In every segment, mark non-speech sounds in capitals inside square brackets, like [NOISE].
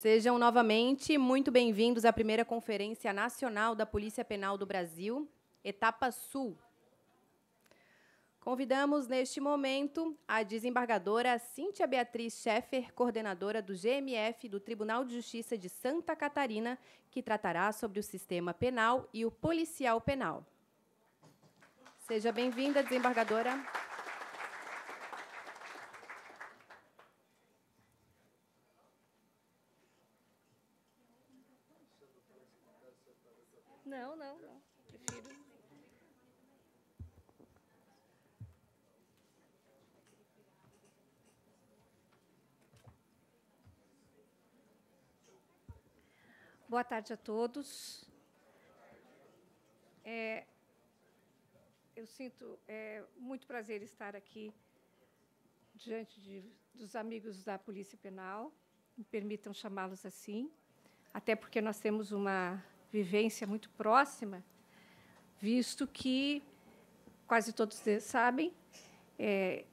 Sejam novamente muito bem-vindos à primeira Conferência Nacional da Polícia Penal do Brasil, Etapa Sul. Convidamos neste momento a desembargadora Cíntia Beatriz Schaeffer, coordenadora do GMF do Tribunal de Justiça de Santa Catarina, que tratará sobre o sistema penal e o policial penal. Seja bem-vinda, desembargadora. Boa tarde a todos. É, eu sinto é, muito prazer estar aqui diante de, dos amigos da Polícia Penal, me permitam chamá-los assim, até porque nós temos uma vivência muito próxima, visto que, quase todos sabem, é,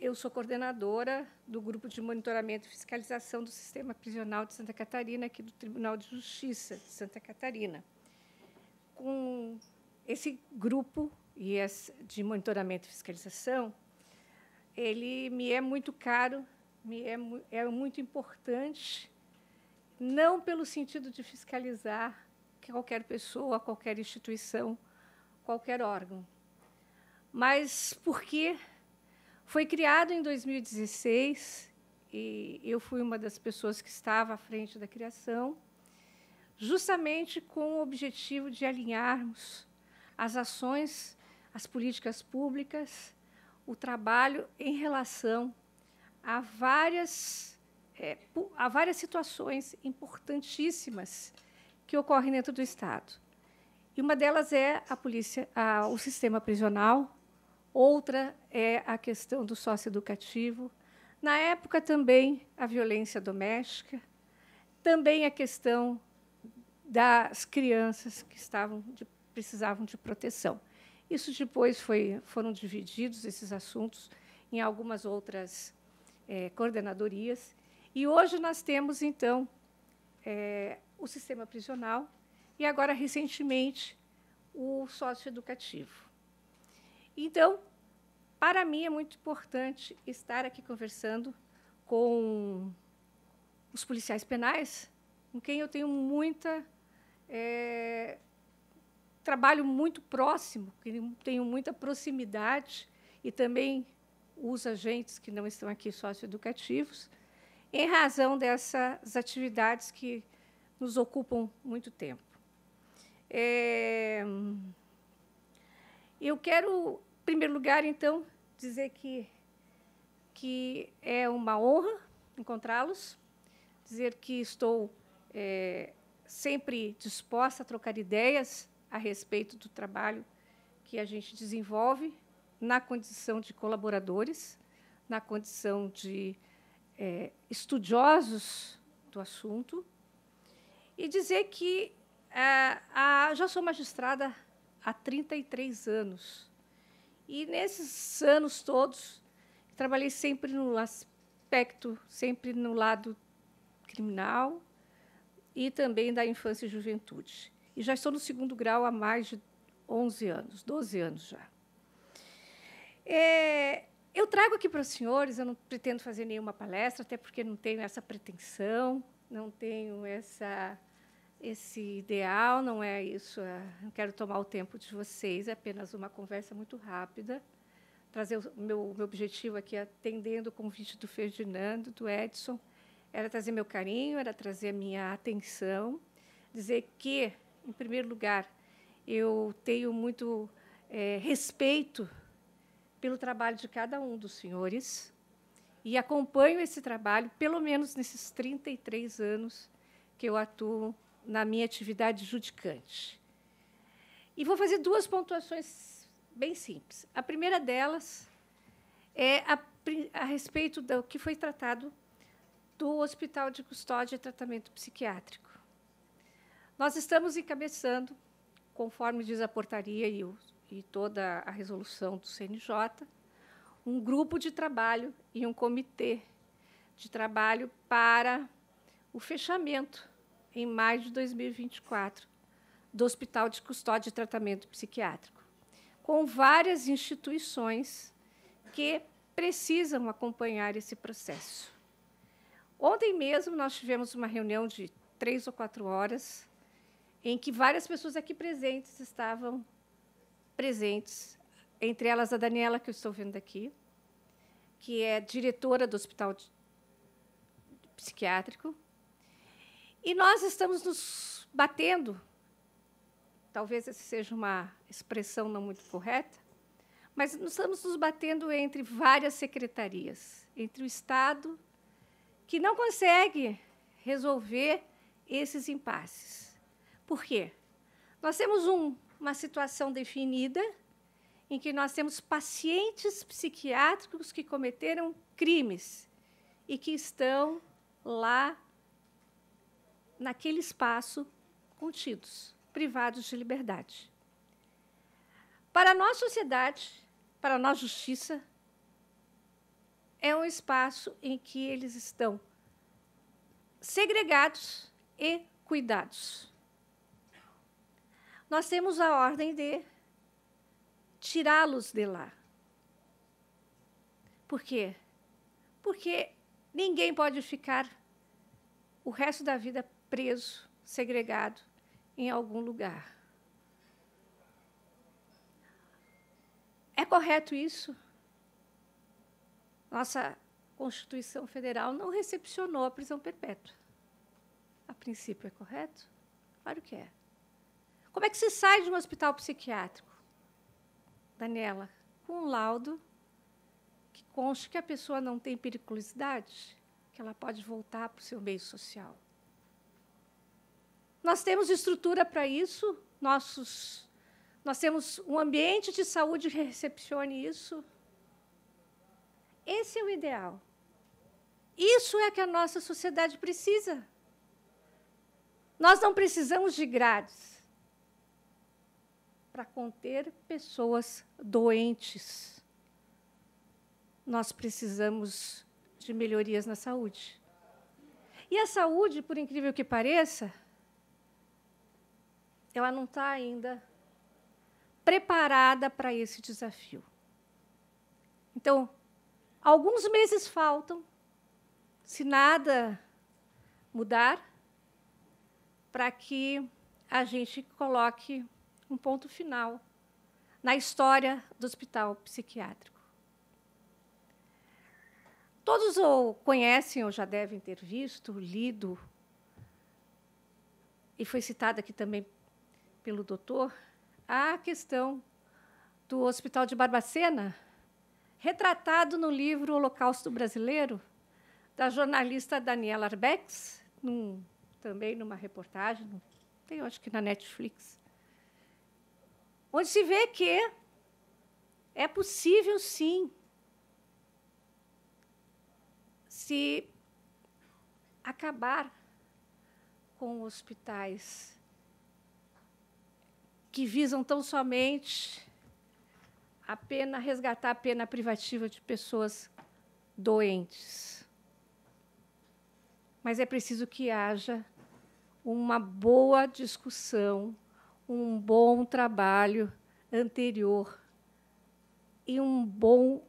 eu sou coordenadora do Grupo de Monitoramento e Fiscalização do Sistema Prisional de Santa Catarina, aqui do Tribunal de Justiça de Santa Catarina. Com esse grupo de monitoramento e fiscalização, ele me é muito caro, me é, é muito importante, não pelo sentido de fiscalizar qualquer pessoa, qualquer instituição, qualquer órgão, mas porque foi criado em 2016 e eu fui uma das pessoas que estava à frente da criação, justamente com o objetivo de alinharmos as ações, as políticas públicas, o trabalho em relação a várias, é, a várias situações importantíssimas que ocorrem dentro do Estado. E uma delas é a polícia, a, o sistema prisional, Outra é a questão do socioeducativo. Na época, também a violência doméstica, também a questão das crianças que estavam de, precisavam de proteção. Isso depois foi, foram divididos, esses assuntos, em algumas outras é, coordenadorias. E hoje nós temos, então, é, o sistema prisional e agora, recentemente, o socioeducativo. Então, para mim é muito importante estar aqui conversando com os policiais penais, com quem eu tenho muita é, trabalho muito próximo, tenho muita proximidade e também os agentes que não estão aqui socioeducativos, em razão dessas atividades que nos ocupam muito tempo. É, eu quero, em primeiro lugar, então, dizer que, que é uma honra encontrá-los, dizer que estou é, sempre disposta a trocar ideias a respeito do trabalho que a gente desenvolve na condição de colaboradores, na condição de é, estudiosos do assunto, e dizer que ah, ah, já sou magistrada há 33 anos. E nesses anos todos, trabalhei sempre no aspecto, sempre no lado criminal e também da infância e juventude. E já estou no segundo grau há mais de 11 anos, 12 anos já. É, eu trago aqui para os senhores, eu não pretendo fazer nenhuma palestra, até porque não tenho essa pretensão, não tenho essa esse ideal, não é isso. É, não quero tomar o tempo de vocês, é apenas uma conversa muito rápida. Trazer o meu, meu objetivo aqui, atendendo o convite do Ferdinando, do Edson, era trazer meu carinho, era trazer minha atenção, dizer que, em primeiro lugar, eu tenho muito é, respeito pelo trabalho de cada um dos senhores e acompanho esse trabalho, pelo menos nesses 33 anos que eu atuo na minha atividade judicante. E vou fazer duas pontuações bem simples. A primeira delas é a, a respeito do que foi tratado do Hospital de Custódia e Tratamento Psiquiátrico. Nós estamos encabeçando, conforme diz a portaria e, o, e toda a resolução do CNJ, um grupo de trabalho e um comitê de trabalho para o fechamento em maio de 2024 do Hospital de Custódia e Tratamento Psiquiátrico, com várias instituições que precisam acompanhar esse processo. Ontem mesmo nós tivemos uma reunião de três ou quatro horas em que várias pessoas aqui presentes estavam presentes, entre elas a Daniela, que eu estou vendo aqui, que é diretora do Hospital Psiquiátrico, e nós estamos nos batendo, talvez essa seja uma expressão não muito correta, mas nós estamos nos batendo entre várias secretarias, entre o Estado, que não consegue resolver esses impasses. Por quê? Nós temos um, uma situação definida em que nós temos pacientes psiquiátricos que cometeram crimes e que estão lá naquele espaço contidos, privados de liberdade. Para nós, sociedade, para nós, justiça, é um espaço em que eles estão segregados e cuidados. Nós temos a ordem de tirá-los de lá. Por quê? Porque ninguém pode ficar o resto da vida preso, segregado em algum lugar. É correto isso? Nossa Constituição Federal não recepcionou a prisão perpétua. A princípio é correto? Claro que é. Como é que se sai de um hospital psiquiátrico? Daniela, com um laudo que conste que a pessoa não tem periculosidade, que ela pode voltar para o seu meio social. Nós temos estrutura para isso, nossos, nós temos um ambiente de saúde que recepcione isso. Esse é o ideal. Isso é que a nossa sociedade precisa. Nós não precisamos de grades para conter pessoas doentes. Nós precisamos de melhorias na saúde. E a saúde, por incrível que pareça, ela não está ainda preparada para esse desafio. Então, alguns meses faltam, se nada mudar, para que a gente coloque um ponto final na história do hospital psiquiátrico. Todos ou conhecem ou já devem ter visto, lido, e foi citado aqui também pelo doutor a questão do Hospital de Barbacena, retratado no livro Holocausto Brasileiro, da jornalista Daniela Arbex, num, também numa reportagem, tem, acho que na Netflix, onde se vê que é possível, sim, se acabar com hospitais que visam tão somente a pena resgatar a pena privativa de pessoas doentes. Mas é preciso que haja uma boa discussão, um bom trabalho anterior e um bom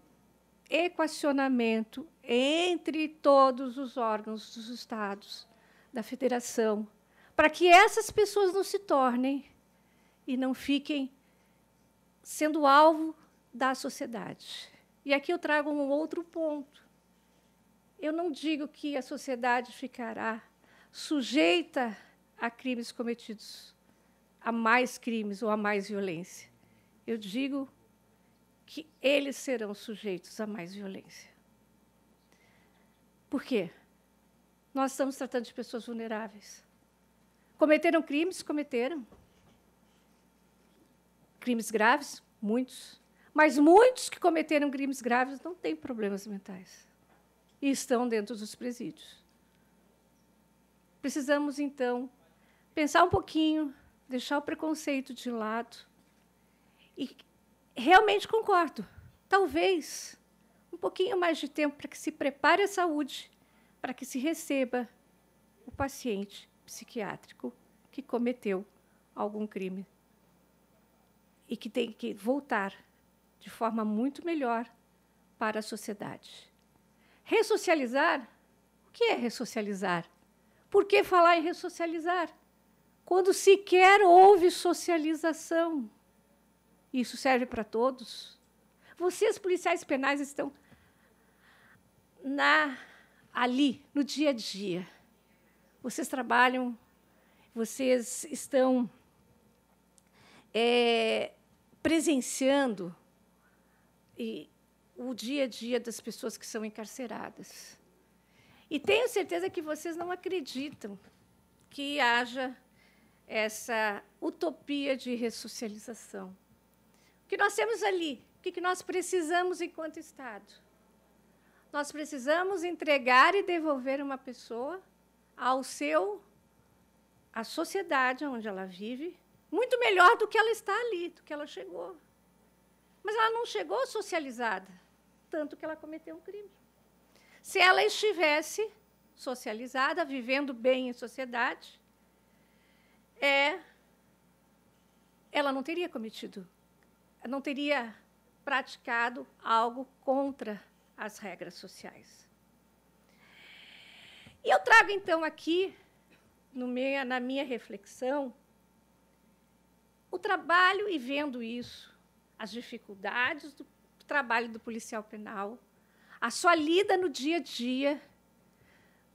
equacionamento entre todos os órgãos dos estados, da federação, para que essas pessoas não se tornem e não fiquem sendo alvo da sociedade. E aqui eu trago um outro ponto. Eu não digo que a sociedade ficará sujeita a crimes cometidos, a mais crimes ou a mais violência. Eu digo que eles serão sujeitos a mais violência. Por quê? Nós estamos tratando de pessoas vulneráveis. Cometeram crimes? Cometeram crimes graves, muitos, mas muitos que cometeram crimes graves não têm problemas mentais e estão dentro dos presídios. Precisamos, então, pensar um pouquinho, deixar o preconceito de lado. E realmente concordo, talvez um pouquinho mais de tempo para que se prepare a saúde, para que se receba o paciente psiquiátrico que cometeu algum crime e que tem que voltar de forma muito melhor para a sociedade. Ressocializar? O que é ressocializar? Por que falar em ressocializar? Quando sequer houve socialização. Isso serve para todos. Vocês, policiais penais, estão na, ali, no dia a dia. Vocês trabalham, vocês estão é, presenciando e, o dia a dia das pessoas que são encarceradas. E tenho certeza que vocês não acreditam que haja essa utopia de ressocialização. O que nós temos ali? O que nós precisamos enquanto Estado? Nós precisamos entregar e devolver uma pessoa ao seu à sociedade onde ela vive, muito melhor do que ela está ali, do que ela chegou. Mas ela não chegou socializada, tanto que ela cometeu um crime. Se ela estivesse socializada, vivendo bem em sociedade, é, ela não teria cometido, não teria praticado algo contra as regras sociais. E eu trago então aqui, na minha reflexão, o trabalho e vendo isso, as dificuldades do trabalho do policial penal, a sua lida no dia a dia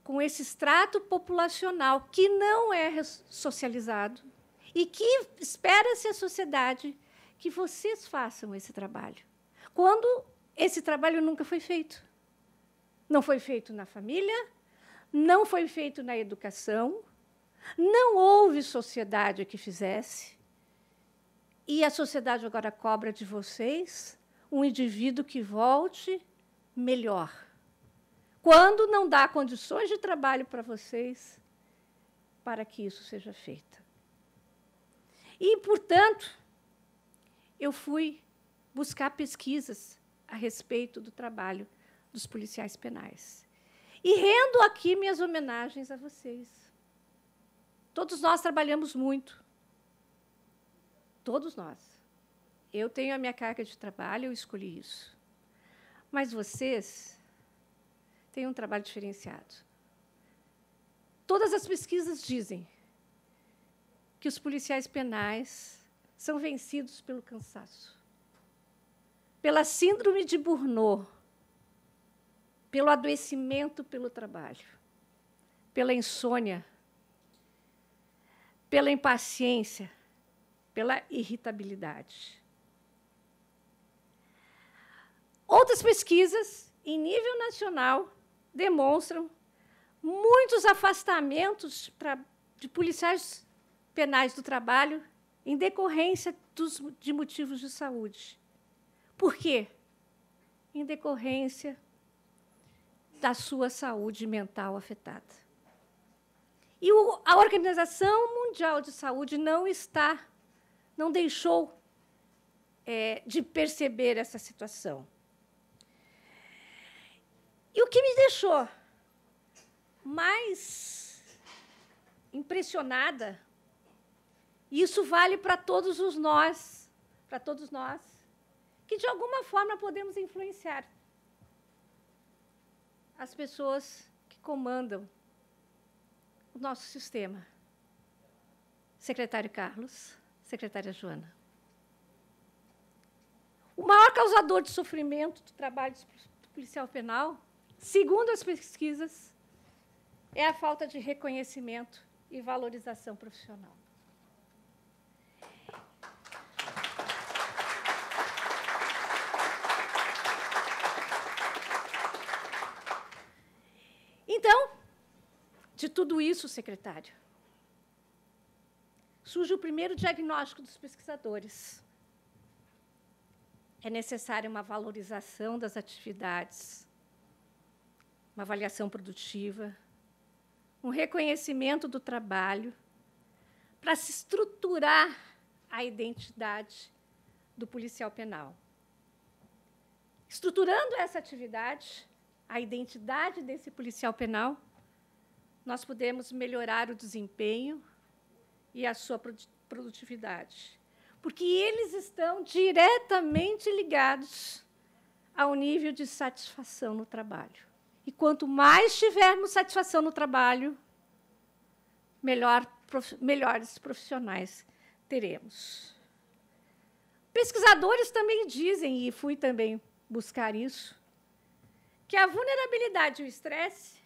com esse extrato populacional que não é socializado e que espera-se a sociedade que vocês façam esse trabalho. Quando esse trabalho nunca foi feito. Não foi feito na família, não foi feito na educação, não houve sociedade que fizesse. E a sociedade agora cobra de vocês um indivíduo que volte melhor. Quando não dá condições de trabalho para vocês para que isso seja feito. E, portanto, eu fui buscar pesquisas a respeito do trabalho dos policiais penais. E rendo aqui minhas homenagens a vocês. Todos nós trabalhamos muito. Todos nós. Eu tenho a minha carga de trabalho, eu escolhi isso. Mas vocês têm um trabalho diferenciado. Todas as pesquisas dizem que os policiais penais são vencidos pelo cansaço, pela síndrome de Burnout, pelo adoecimento pelo trabalho, pela insônia, pela impaciência, pela irritabilidade. Outras pesquisas em nível nacional demonstram muitos afastamentos pra, de policiais penais do trabalho em decorrência dos, de motivos de saúde. Por quê? Em decorrência da sua saúde mental afetada. E o, a Organização Mundial de Saúde não está não deixou é, de perceber essa situação. E o que me deixou mais impressionada, e isso vale para todos os nós, para todos nós, que de alguma forma podemos influenciar as pessoas que comandam o nosso sistema. Secretário Carlos. Secretária Joana. O maior causador de sofrimento do trabalho do policial penal, segundo as pesquisas, é a falta de reconhecimento e valorização profissional. Então, de tudo isso, secretário, surge o primeiro diagnóstico dos pesquisadores. É necessária uma valorização das atividades, uma avaliação produtiva, um reconhecimento do trabalho, para se estruturar a identidade do policial penal. Estruturando essa atividade, a identidade desse policial penal, nós podemos melhorar o desempenho, e a sua produtividade. Porque eles estão diretamente ligados ao nível de satisfação no trabalho. E quanto mais tivermos satisfação no trabalho, melhor, prof, melhores profissionais teremos. Pesquisadores também dizem, e fui também buscar isso, que a vulnerabilidade e o estresse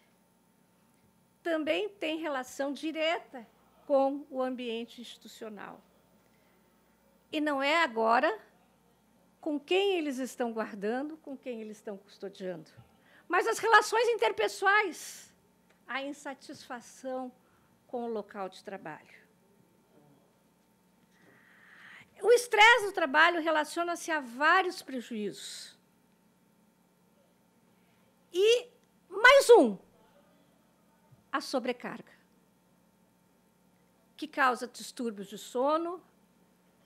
também têm relação direta com o ambiente institucional. E não é agora com quem eles estão guardando, com quem eles estão custodiando, mas as relações interpessoais, a insatisfação com o local de trabalho. O estresse do trabalho relaciona-se a vários prejuízos. E mais um, a sobrecarga que causa distúrbios de sono,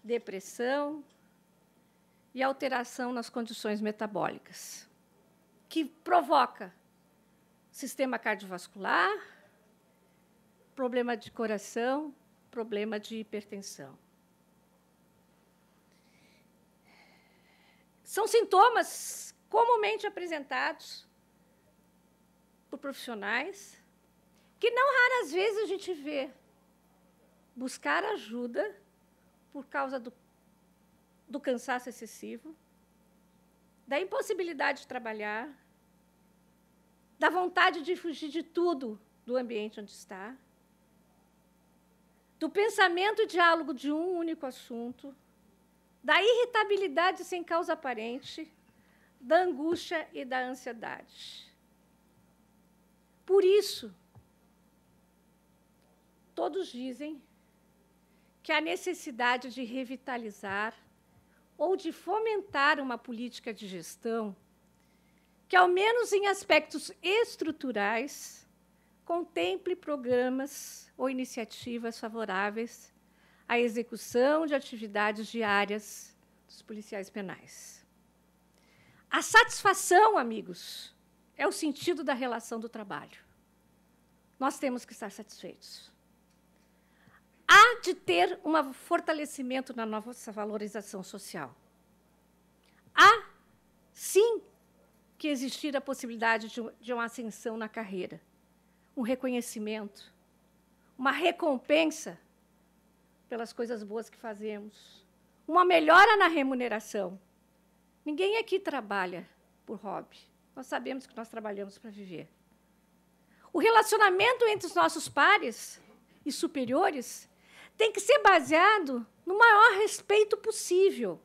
depressão e alteração nas condições metabólicas, que provoca sistema cardiovascular, problema de coração, problema de hipertensão. São sintomas comumente apresentados por profissionais que não raras vezes a gente vê buscar ajuda por causa do, do cansaço excessivo, da impossibilidade de trabalhar, da vontade de fugir de tudo do ambiente onde está, do pensamento e diálogo de um único assunto, da irritabilidade sem causa aparente, da angústia e da ansiedade. Por isso, todos dizem que a necessidade de revitalizar ou de fomentar uma política de gestão que, ao menos em aspectos estruturais, contemple programas ou iniciativas favoráveis à execução de atividades diárias dos policiais penais. A satisfação, amigos, é o sentido da relação do trabalho. Nós temos que estar satisfeitos há de ter um fortalecimento na nossa valorização social. Há, sim, que existir a possibilidade de, de uma ascensão na carreira, um reconhecimento, uma recompensa pelas coisas boas que fazemos, uma melhora na remuneração. Ninguém aqui trabalha por hobby. Nós sabemos que nós trabalhamos para viver. O relacionamento entre os nossos pares e superiores tem que ser baseado no maior respeito possível,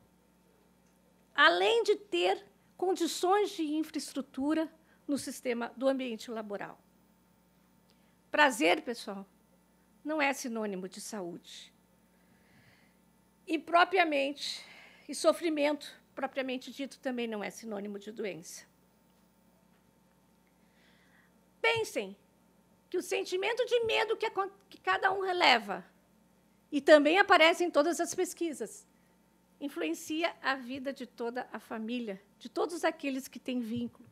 além de ter condições de infraestrutura no sistema do ambiente laboral. Prazer, pessoal, não é sinônimo de saúde. E propriamente, e sofrimento, propriamente dito, também não é sinônimo de doença. Pensem que o sentimento de medo que, cada um releva e também aparece em todas as pesquisas. Influencia a vida de toda a família, de todos aqueles que têm vínculo,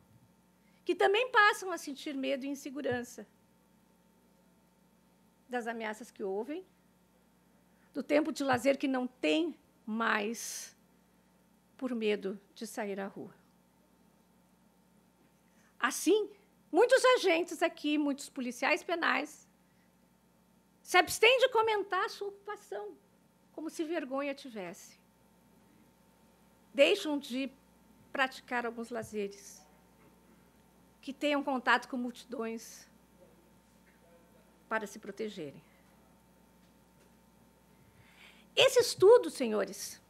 que também passam a sentir medo e insegurança das ameaças que ouvem, do tempo de lazer que não tem mais por medo de sair à rua. Assim, muitos agentes aqui, muitos policiais penais, se abstém de comentar a sua ocupação, como se vergonha tivesse. Deixam de praticar alguns lazeres, que tenham contato com multidões para se protegerem. Esse estudo, senhores,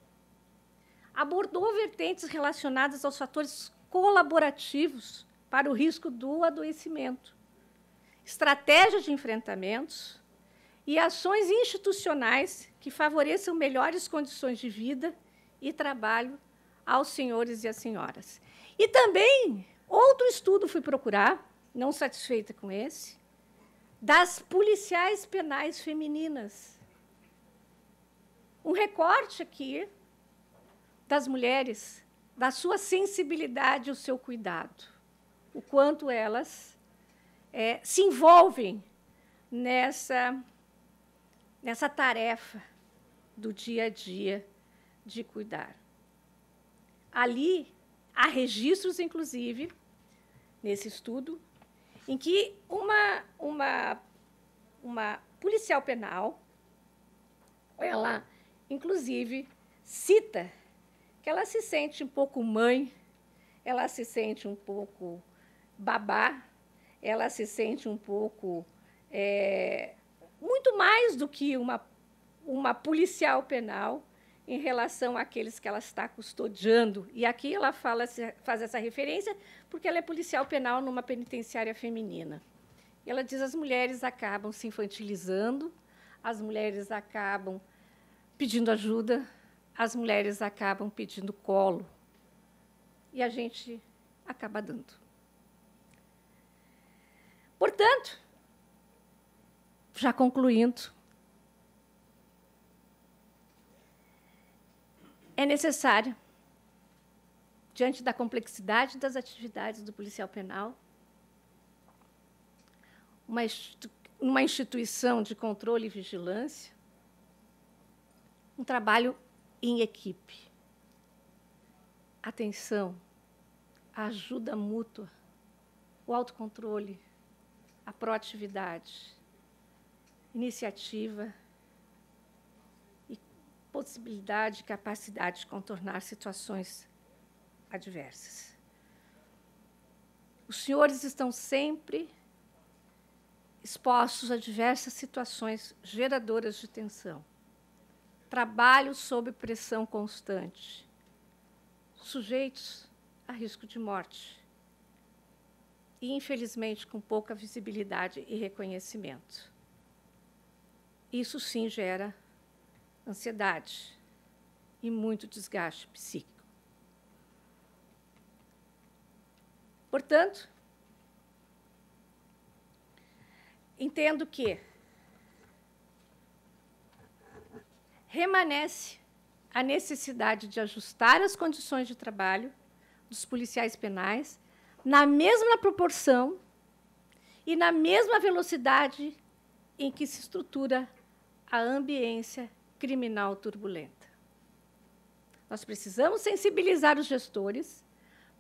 abordou vertentes relacionadas aos fatores colaborativos para o risco do adoecimento, estratégias de enfrentamentos, e ações institucionais que favoreçam melhores condições de vida e trabalho aos senhores e às senhoras. E também, outro estudo fui procurar, não satisfeita com esse, das policiais penais femininas. Um recorte aqui das mulheres, da sua sensibilidade e o seu cuidado, o quanto elas é, se envolvem nessa nessa tarefa do dia a dia de cuidar. Ali há registros, inclusive, nesse estudo, em que uma, uma, uma policial penal, ela, inclusive, cita que ela se sente um pouco mãe, ela se sente um pouco babá, ela se sente um pouco é, muito mais do que uma, uma policial penal em relação àqueles que ela está custodiando. E aqui ela fala, faz essa referência porque ela é policial penal numa penitenciária feminina. Ela diz as mulheres acabam se infantilizando, as mulheres acabam pedindo ajuda, as mulheres acabam pedindo colo. E a gente acaba dando. Portanto, já concluindo, é necessário, diante da complexidade das atividades do policial penal, uma, uma instituição de controle e vigilância, um trabalho em equipe. Atenção, a ajuda mútua, o autocontrole, a proatividade iniciativa e possibilidade e capacidade de contornar situações adversas. Os senhores estão sempre expostos a diversas situações geradoras de tensão. Trabalho sob pressão constante. Sujeitos a risco de morte. E, infelizmente, com pouca visibilidade e reconhecimento. Isso sim gera ansiedade e muito desgaste psíquico. Portanto, entendo que remanece a necessidade de ajustar as condições de trabalho dos policiais penais na mesma proporção e na mesma velocidade em que se estrutura a ambiência criminal turbulenta. Nós precisamos sensibilizar os gestores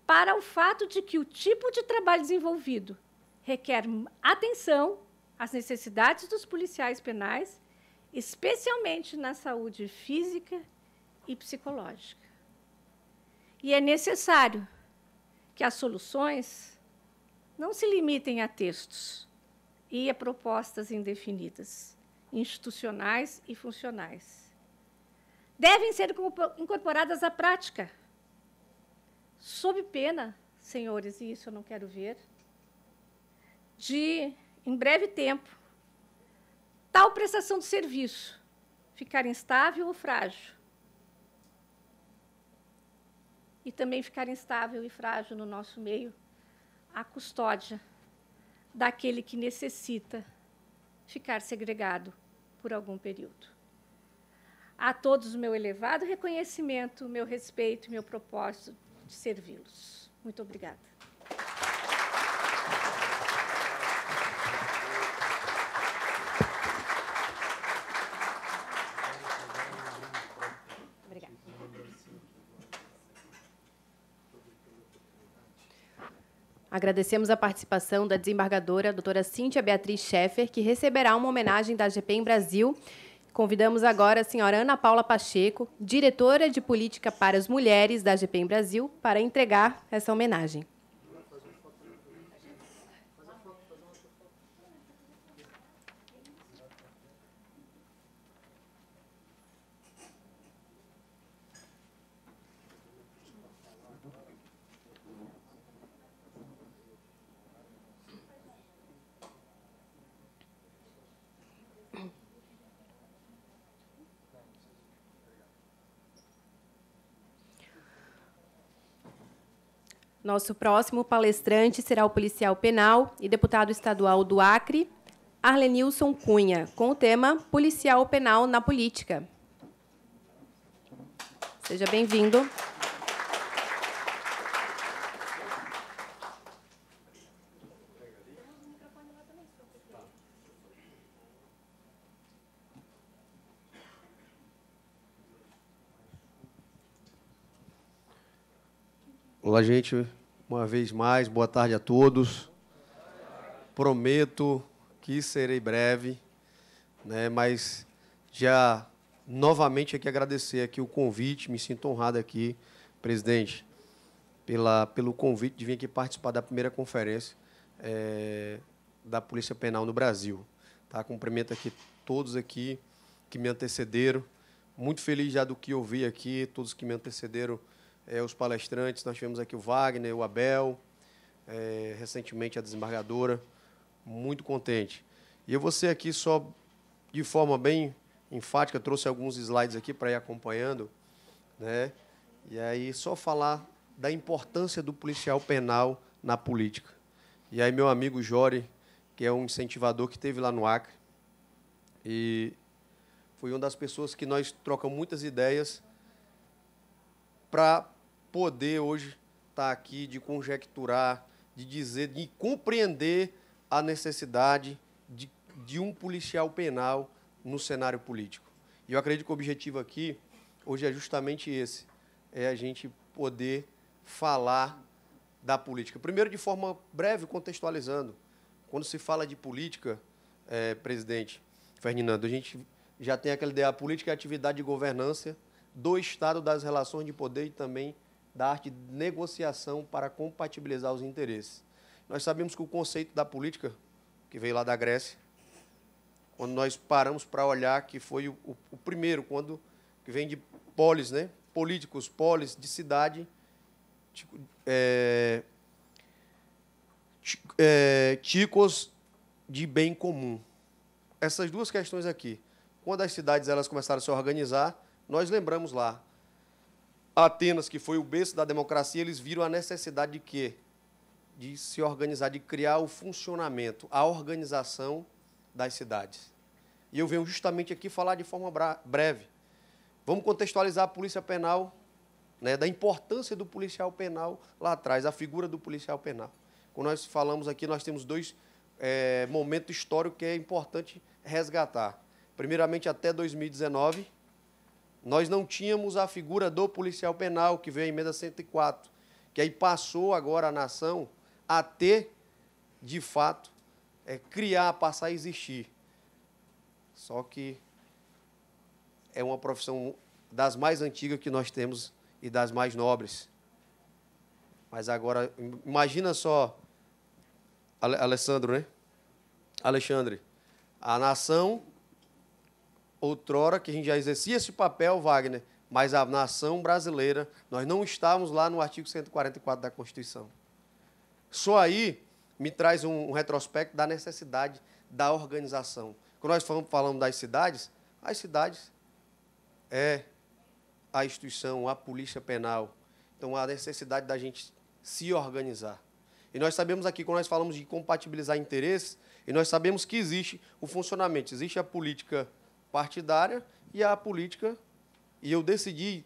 para o fato de que o tipo de trabalho desenvolvido requer atenção às necessidades dos policiais penais, especialmente na saúde física e psicológica. E é necessário que as soluções não se limitem a textos e a propostas indefinidas institucionais e funcionais. Devem ser incorporadas à prática, sob pena, senhores, e isso eu não quero ver, de, em breve tempo, tal prestação de serviço ficar instável ou frágil. E também ficar instável e frágil no nosso meio a custódia daquele que necessita ficar segregado por algum período. A todos o meu elevado reconhecimento, meu respeito e meu propósito de servi-los. Muito obrigada. Agradecemos a participação da desembargadora doutora Cíntia Beatriz Schaeffer, que receberá uma homenagem da GPM Brasil. Convidamos agora a senhora Ana Paula Pacheco, diretora de Política para as Mulheres da GPM Brasil, para entregar essa homenagem. Nosso próximo palestrante será o policial penal e deputado estadual do Acre, Arlenilson Cunha, com o tema Policial Penal na Política. Seja bem-vindo. Olá, gente. Uma vez mais, boa tarde a todos. Prometo que serei breve, né, mas já novamente aqui agradecer aqui o convite, me sinto honrado aqui, presidente, pela, pelo convite de vir aqui participar da primeira conferência é, da Polícia Penal no Brasil. Tá? Cumprimento aqui todos aqui que me antecederam, muito feliz já do que eu vi aqui, todos que me antecederam é, os palestrantes. Nós tivemos aqui o Wagner, o Abel, é, recentemente a desembargadora. Muito contente. E eu vou ser aqui só de forma bem enfática, trouxe alguns slides aqui para ir acompanhando, né? E aí só falar da importância do policial penal na política. E aí meu amigo Jori, que é um incentivador que teve lá no Acre, e foi uma das pessoas que nós trocamos muitas ideias para poder hoje estar tá aqui, de conjecturar, de dizer, de compreender a necessidade de, de um policial penal no cenário político. E eu acredito que o objetivo aqui hoje é justamente esse, é a gente poder falar da política. Primeiro, de forma breve, contextualizando. Quando se fala de política, é, presidente Ferdinando, a gente já tem aquela ideia, a política é a atividade de governança do Estado, das relações de poder e também da arte de negociação para compatibilizar os interesses. Nós sabemos que o conceito da política, que veio lá da Grécia, quando nós paramos para olhar que foi o, o, o, primeiro, quando que vem de polis, né? políticos, polis, de cidade, tico, é, é, ticos de bem comum. Essas duas questões aqui. Quando as cidades elas começaram a se organizar, nós lembramos lá, Atenas, que foi o berço da democracia, eles viram a necessidade de quê? De se organizar, de criar o funcionamento, a organização das cidades. E eu venho justamente aqui falar de forma breve. Vamos contextualizar a polícia penal, né, da importância do policial penal lá atrás, a figura do policial penal. Quando nós falamos aqui, nós temos dois é, eh, momentos históricos que é importante resgatar. Primeiramente, até 2019, nós não tínhamos a figura do policial penal, que veio a emenda 104, que aí passou agora a nação a ter, de fato, é, criar, passar a existir. Só que é uma profissão das mais antigas que nós temos e das mais nobres. Mas agora, imagina só, Alessandro, né? Alexandre, a nação outrora que a gente já exercia esse papel, Wagner, mas a nação brasileira, nós não estávamos lá no artigo 144 da Constituição. Só aí me traz um, retrospecto da necessidade da organização. Quando nós falamos, falamos das cidades, as cidades é a instituição, a polícia penal. Então, a necessidade da gente se organizar. E nós sabemos aqui, quando nós falamos de compatibilizar interesses, e nós sabemos que existe o funcionamento, existe a política partidária e a política. E eu decidi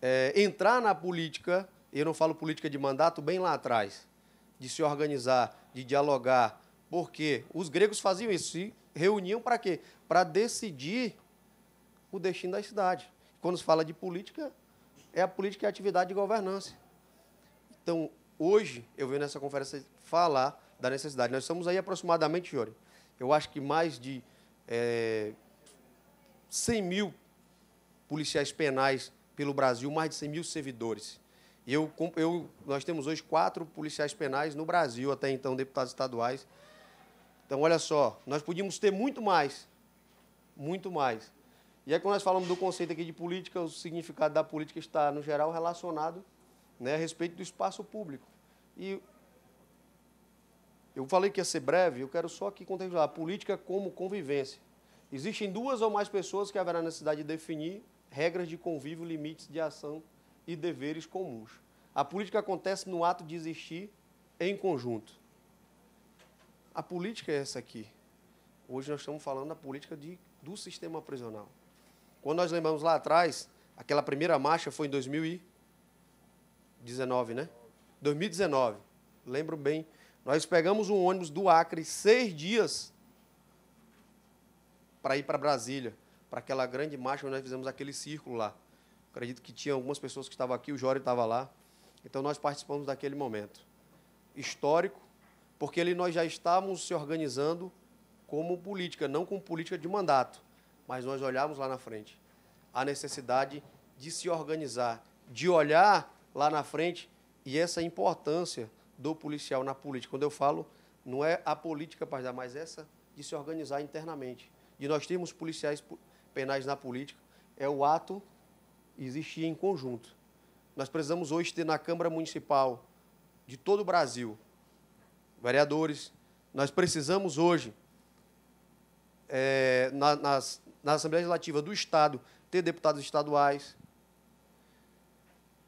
é, entrar na política, eu não falo política de mandato, bem lá atrás, de se organizar, de dialogar, porque os gregos faziam isso, se reuniam para quê? Para decidir o destino da cidade. Quando se fala de política, é a política e a atividade de governança. Então, hoje, eu venho nessa conferência falar da necessidade. Nós estamos aí aproximadamente, Jori, eu acho que mais de é, 100 mil policiais penais pelo Brasil, mais de 100 mil servidores. Eu, eu, nós temos hoje quatro policiais penais no Brasil, até então deputados estaduais. Então, olha só, nós podíamos ter muito mais, muito mais. E aí, quando nós falamos do conceito aqui de política, o significado da política está, no geral, relacionado né, a respeito do espaço público. E eu falei que ia ser breve, eu quero só aqui contemplar a política como convivência. Existem duas ou mais pessoas que haverá necessidade de definir regras de convívio, limites de ação e deveres comuns. A política acontece no ato de existir em conjunto. A política é essa aqui. Hoje nós estamos falando da política de, do sistema prisional. Quando nós lembramos lá atrás, aquela primeira marcha foi em 2019, né? 2019. Lembro bem. Nós pegamos um ônibus do Acre seis dias para ir para Brasília, para aquela grande marcha onde nós fizemos aquele círculo lá. Acredito que tinha algumas pessoas que estavam aqui, o Jório estava lá. Então nós participamos daquele momento histórico, porque ali nós já estávamos se organizando como política, não como política de mandato, mas nós olhávamos lá na frente a necessidade de se organizar, de olhar lá na frente e essa importância do policial na política. Quando eu falo, não é a política, mas é essa de se organizar internamente de nós termos policiais penais na política é o ato existir em conjunto. Nós precisamos hoje ter na Câmara Municipal de todo o Brasil vereadores, nós precisamos hoje, é, na, nas, na Assembleia Legislativa do Estado, ter deputados estaduais.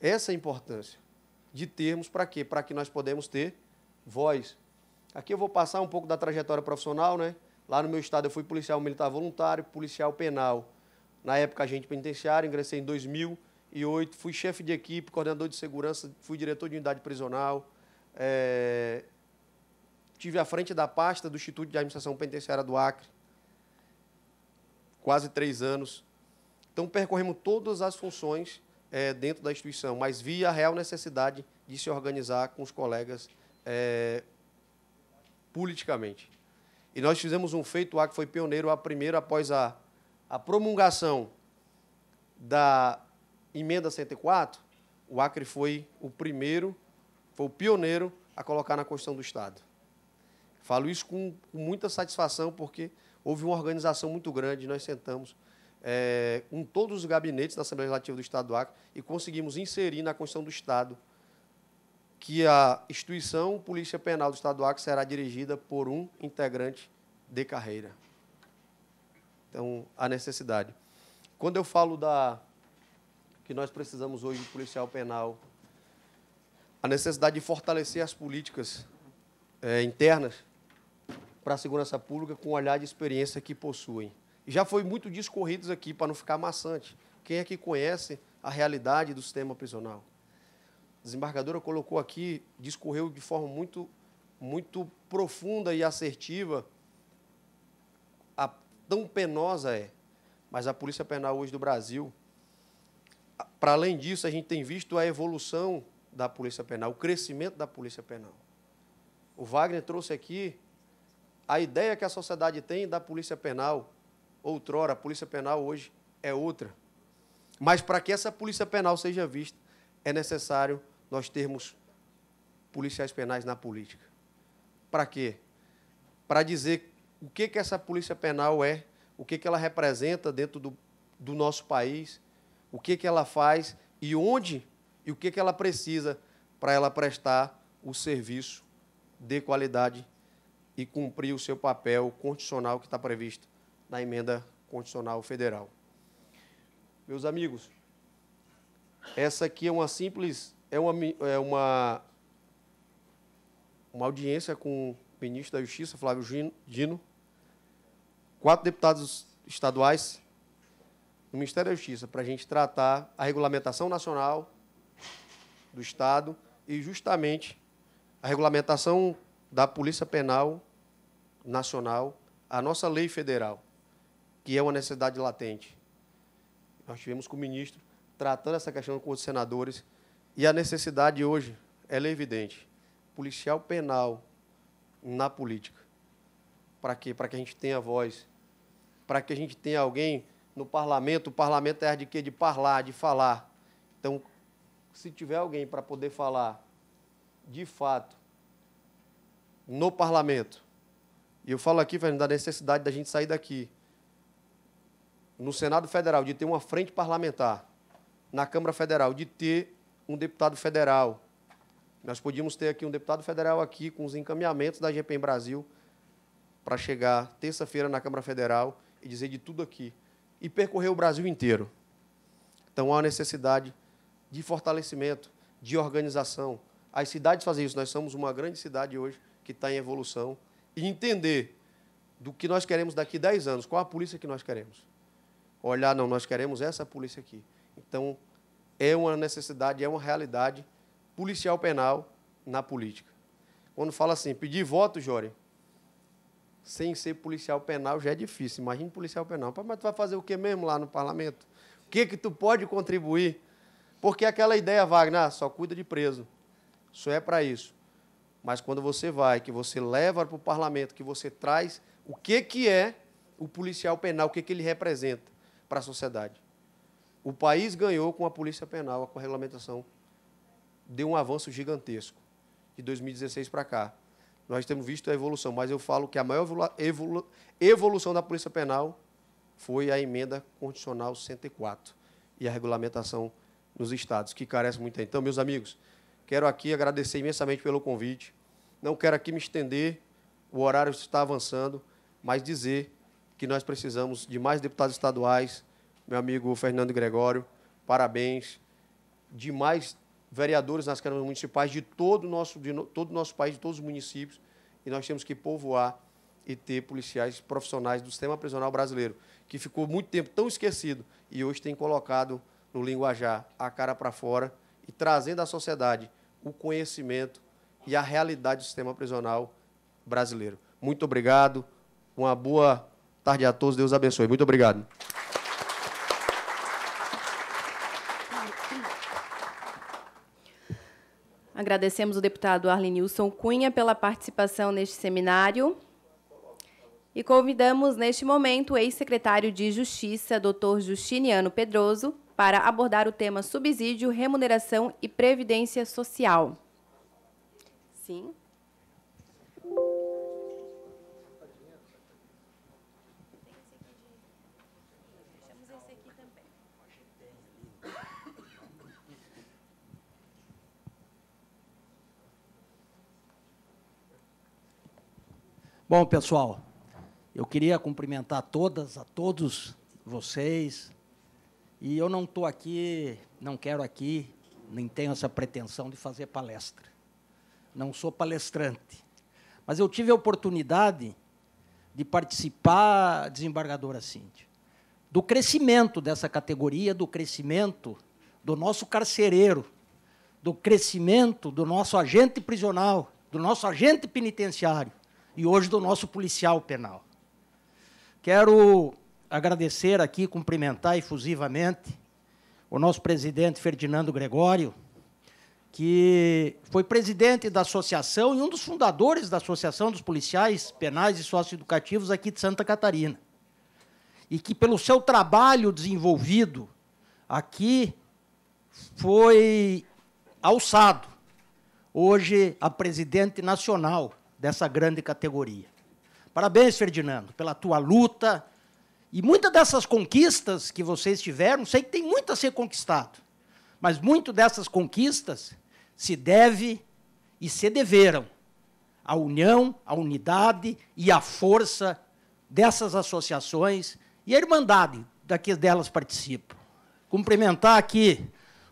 Essa é a importância de termos para quê? Para que nós podemos ter voz. Aqui eu vou passar um pouco da trajetória profissional, né? Lá no meu estado eu fui policial militar voluntário, policial penal. Na época agente penitenciário, ingressei em 2008, fui chefe de equipe, coordenador de segurança, fui diretor de unidade prisional. É... Tive à frente da pasta do Instituto de Administração Penitenciária do Acre, quase três anos. Então percorremos todas as funções é, dentro da instituição, mas vi a real necessidade de se organizar com os colegas é, politicamente. E nós fizemos um feito lá que foi pioneiro, a primeira após a, a promulgação da emenda 104, o Acre foi o primeiro, foi o pioneiro a colocar na Constituição do Estado. Falo isso com, com muita satisfação, porque houve uma organização muito grande, nós sentamos é, todos os gabinetes da Assembleia Legislativa do Estado do Acre e conseguimos inserir na Constituição do Estado que a instituição Polícia Penal do Estado do Acre será dirigida por um integrante de carreira. Então, a necessidade. Quando eu falo da que nós precisamos hoje de policial penal, a necessidade de fortalecer as políticas é, internas para a segurança pública com o olhar de experiência que possuem. Já foi muito discorridos aqui, para não ficar maçante. Quem é que conhece a realidade do sistema prisional? desembargadora colocou aqui, discorreu de forma muito, muito profunda e assertiva, a tão penosa é, mas a Polícia Penal hoje do Brasil, para além disso, a gente tem visto a evolução da Polícia Penal, o crescimento da Polícia Penal. O Wagner trouxe aqui a ideia que a sociedade tem da Polícia Penal. Outrora, a Polícia Penal hoje é outra. Mas para que essa Polícia Penal seja vista, é necessário nós termos policiais penais na política. Para quê? Para dizer o que, que essa polícia penal é, o que, que ela representa dentro do, do nosso país, o que, que ela faz e onde e o que, que ela precisa para ela prestar o serviço de qualidade e cumprir o seu papel constitucional que está previsto na emenda constitucional federal. Meus amigos, essa aqui é uma simples é uma, é uma, uma audiência com o ministro da Justiça, Flávio Dino, quatro deputados estaduais no Ministério da Justiça, para a gente tratar a regulamentação nacional do Estado e justamente a regulamentação da Polícia Penal Nacional, a nossa lei federal, que é uma necessidade latente. Nós tivemos com o ministro tratando essa questão com os senadores e a necessidade hoje ela é evidente. Policial penal na política. Para quê? Para que a gente tenha voz. Para que a gente tenha alguém no parlamento. O parlamento é de quê? De parlar, de falar. Então, se tiver alguém para poder falar de fato no parlamento, e eu falo aqui, Fernando, da necessidade da gente sair daqui no Senado Federal de ter uma frente parlamentar, na Câmara Federal de ter um deputado federal. Nós podíamos ter aqui um deputado federal aqui com os encaminhamentos da GPM Brasil para chegar terça-feira na Câmara Federal e dizer de tudo aqui e percorrer o Brasil inteiro. Então há necessidade de fortalecimento, de organização. As cidades fazem isso. Nós somos uma grande cidade hoje que está em evolução e entender do que nós queremos daqui a 10 anos, qual a polícia que nós queremos. Olhar, não, nós queremos essa polícia aqui. Então, é uma necessidade, é uma realidade policial penal na política. Quando fala assim, pedir voto, Jória, sem ser policial penal já é difícil. Imagina policial penal. Mas tu vai fazer o que mesmo lá no parlamento? O que que tu pode contribuir? Porque aquela ideia, Wagner, ah, só cuida de preso. Só é para isso. Mas quando você vai, que você leva para o parlamento, que você traz o que, que é o policial penal, o que, que ele representa para a sociedade. O país ganhou com a Polícia Penal, com a regulamentação. Deu um avanço gigantesco de 2016 para cá. Nós temos visto a evolução, mas eu falo que a maior evolução da Polícia Penal foi a emenda condicional 104 e a regulamentação nos estados, que carece muito. Então, meus amigos, quero aqui agradecer imensamente pelo convite. Não quero aqui me estender, o horário está avançando, mas dizer que nós precisamos de mais deputados estaduais, meu amigo Fernando Gregório, parabéns. Demais vereadores nas câmaras municipais de todo o nosso, de no, todo o nosso país, de todos os municípios, e nós temos que povoar e ter policiais profissionais do sistema prisional brasileiro, que ficou muito tempo tão esquecido e hoje tem colocado no linguajar a cara para fora e trazendo à sociedade o conhecimento e a realidade do sistema prisional brasileiro. Muito obrigado, uma boa tarde a todos, Deus abençoe. Muito obrigado. Agradecemos o deputado Wilson Cunha pela participação neste seminário. E convidamos, neste momento, o ex-secretário de Justiça, doutor Justiniano Pedroso, para abordar o tema subsídio, remuneração e previdência social. Sim. Bom, pessoal, eu queria cumprimentar todas, a todos vocês. E eu não estou aqui, não quero aqui, nem tenho essa pretensão de fazer palestra. Não sou palestrante. Mas eu tive a oportunidade de participar, desembargadora Cíntia, do crescimento dessa categoria, do crescimento do nosso carcereiro, do crescimento do nosso agente prisional, do nosso agente penitenciário e hoje do nosso policial penal. Quero agradecer aqui, cumprimentar efusivamente o nosso presidente Ferdinando Gregório, que foi presidente da associação e um dos fundadores da Associação dos Policiais Penais e Socioeducativos aqui de Santa Catarina. E que, pelo seu trabalho desenvolvido aqui, foi alçado hoje a presidente nacional dessa grande categoria. Parabéns, Ferdinando, pela tua luta. E muitas dessas conquistas que vocês tiveram, sei que tem muito a ser conquistado, mas muito dessas conquistas se deve e se deveram à união, à unidade e à força dessas associações e à irmandade da que delas participam. Cumprimentar aqui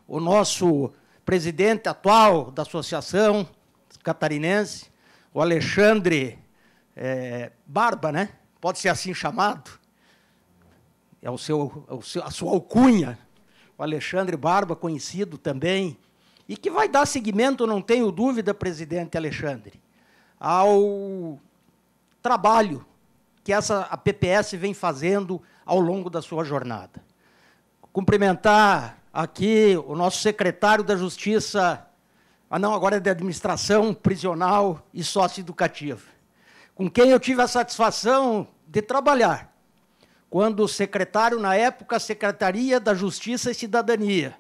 o nosso presidente atual da associação catarinense, o Alexandre é, Barba, né? Pode ser assim chamado. É o seu, é o seu, a sua alcunha. O Alexandre Barba, conhecido também. E que vai dar seguimento, não tenho dúvida, presidente Alexandre, ao trabalho que essa, a PPS vem fazendo ao longo da sua jornada. Cumprimentar aqui o nosso secretário da Justiça ah, não, agora é de administração prisional e socioeducativa. Com quem eu tive a satisfação de trabalhar. Quando o secretário, na época, Secretaria da Justiça e Cidadania,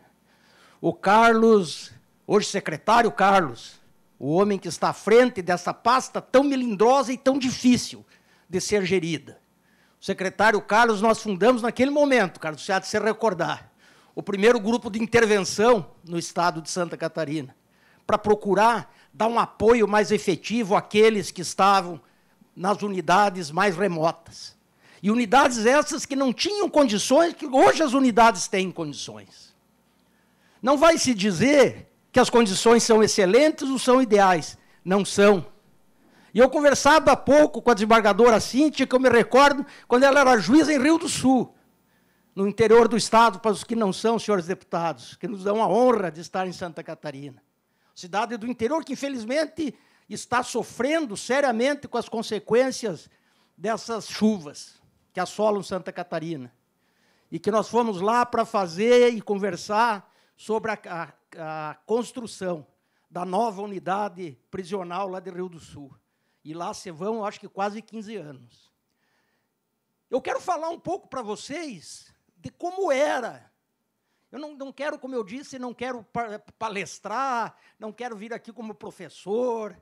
o Carlos, hoje secretário Carlos, o homem que está à frente dessa pasta tão melindrosa e tão difícil de ser gerida. O secretário Carlos, nós fundamos naquele momento, Carlos, se há de se recordar, o primeiro grupo de intervenção no estado de Santa Catarina para procurar dar um apoio mais efetivo àqueles que estavam nas unidades mais remotas. E unidades essas que não tinham condições, que hoje as unidades têm condições. Não vai se dizer que as condições são excelentes ou são ideais. Não são. E eu conversava há pouco com a desembargadora Cíntia, que eu me recordo quando ela era juíza em Rio do Sul, no interior do Estado, para os que não são, senhores deputados, que nos dão a honra de estar em Santa Catarina cidade do interior, que infelizmente está sofrendo seriamente com as consequências dessas chuvas que assolam Santa Catarina. E que nós fomos lá para fazer e conversar sobre a, a, a, construção da nova unidade prisional lá de Rio do Sul. E lá se vão, acho que quase 15 anos. Eu quero falar um pouco para vocês de como era eu não, não quero, como eu disse, não quero palestrar, não quero vir aqui como professor,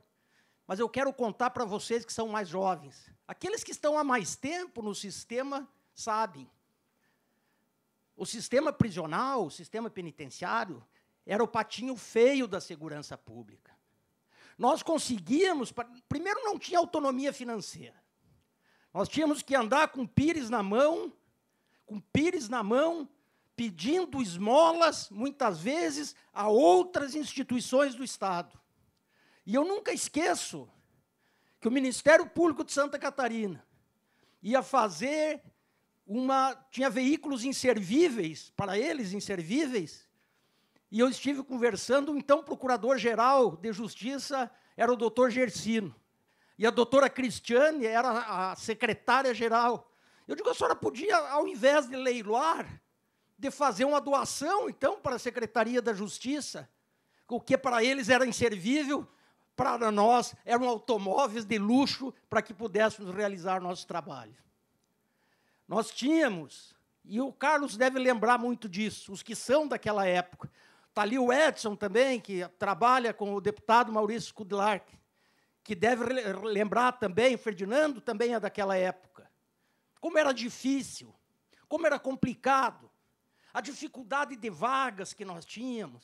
mas eu quero contar para vocês que são mais jovens. Aqueles que estão há mais tempo no sistema sabem. O sistema prisional, o sistema penitenciário, era o patinho feio da segurança pública. Nós conseguíamos, primeiro, não tinha autonomia financeira. Nós tínhamos que andar com pires na mão, com pires na mão, pedindo esmolas, muitas vezes, a outras instituições do Estado. E eu nunca esqueço que o Ministério Público de Santa Catarina ia fazer uma. tinha veículos inservíveis, para eles inservíveis, e eu estive conversando, então procurador-geral de Justiça era o doutor Gersino, e a doutora Cristiane era a secretária-geral. Eu digo, a senhora podia, ao invés de leiloar, de fazer uma doação, então, para a Secretaria da Justiça, o que para eles era inservível, para nós eram automóveis de luxo para que pudéssemos realizar nosso trabalho. Nós tínhamos, e o Carlos deve lembrar muito disso, os que são daquela época. Está ali o Edson também, que trabalha com o deputado Maurício Kudlark, que deve lembrar também, o Ferdinando também é daquela época. Como era difícil, como era complicado a dificuldade de vagas que nós tínhamos.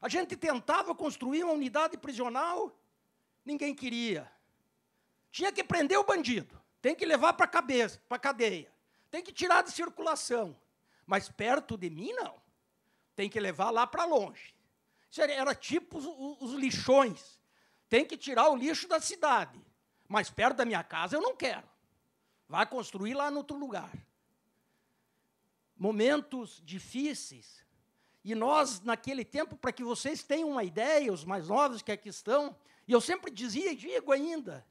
A gente tentava construir uma unidade prisional, ninguém queria. Tinha que prender o bandido, tem que levar para cabeça, para cadeia, tem que tirar de circulação. Mas perto de mim não. Tem que levar lá para longe. Isso era, era tipo os, os lixões. Tem que tirar o lixo da cidade. Mas perto da minha casa eu não quero. Vai construir lá em outro lugar momentos difíceis. E nós, naquele tempo, para que vocês tenham uma ideia, os mais novos que aqui estão, e eu sempre dizia e digo ainda,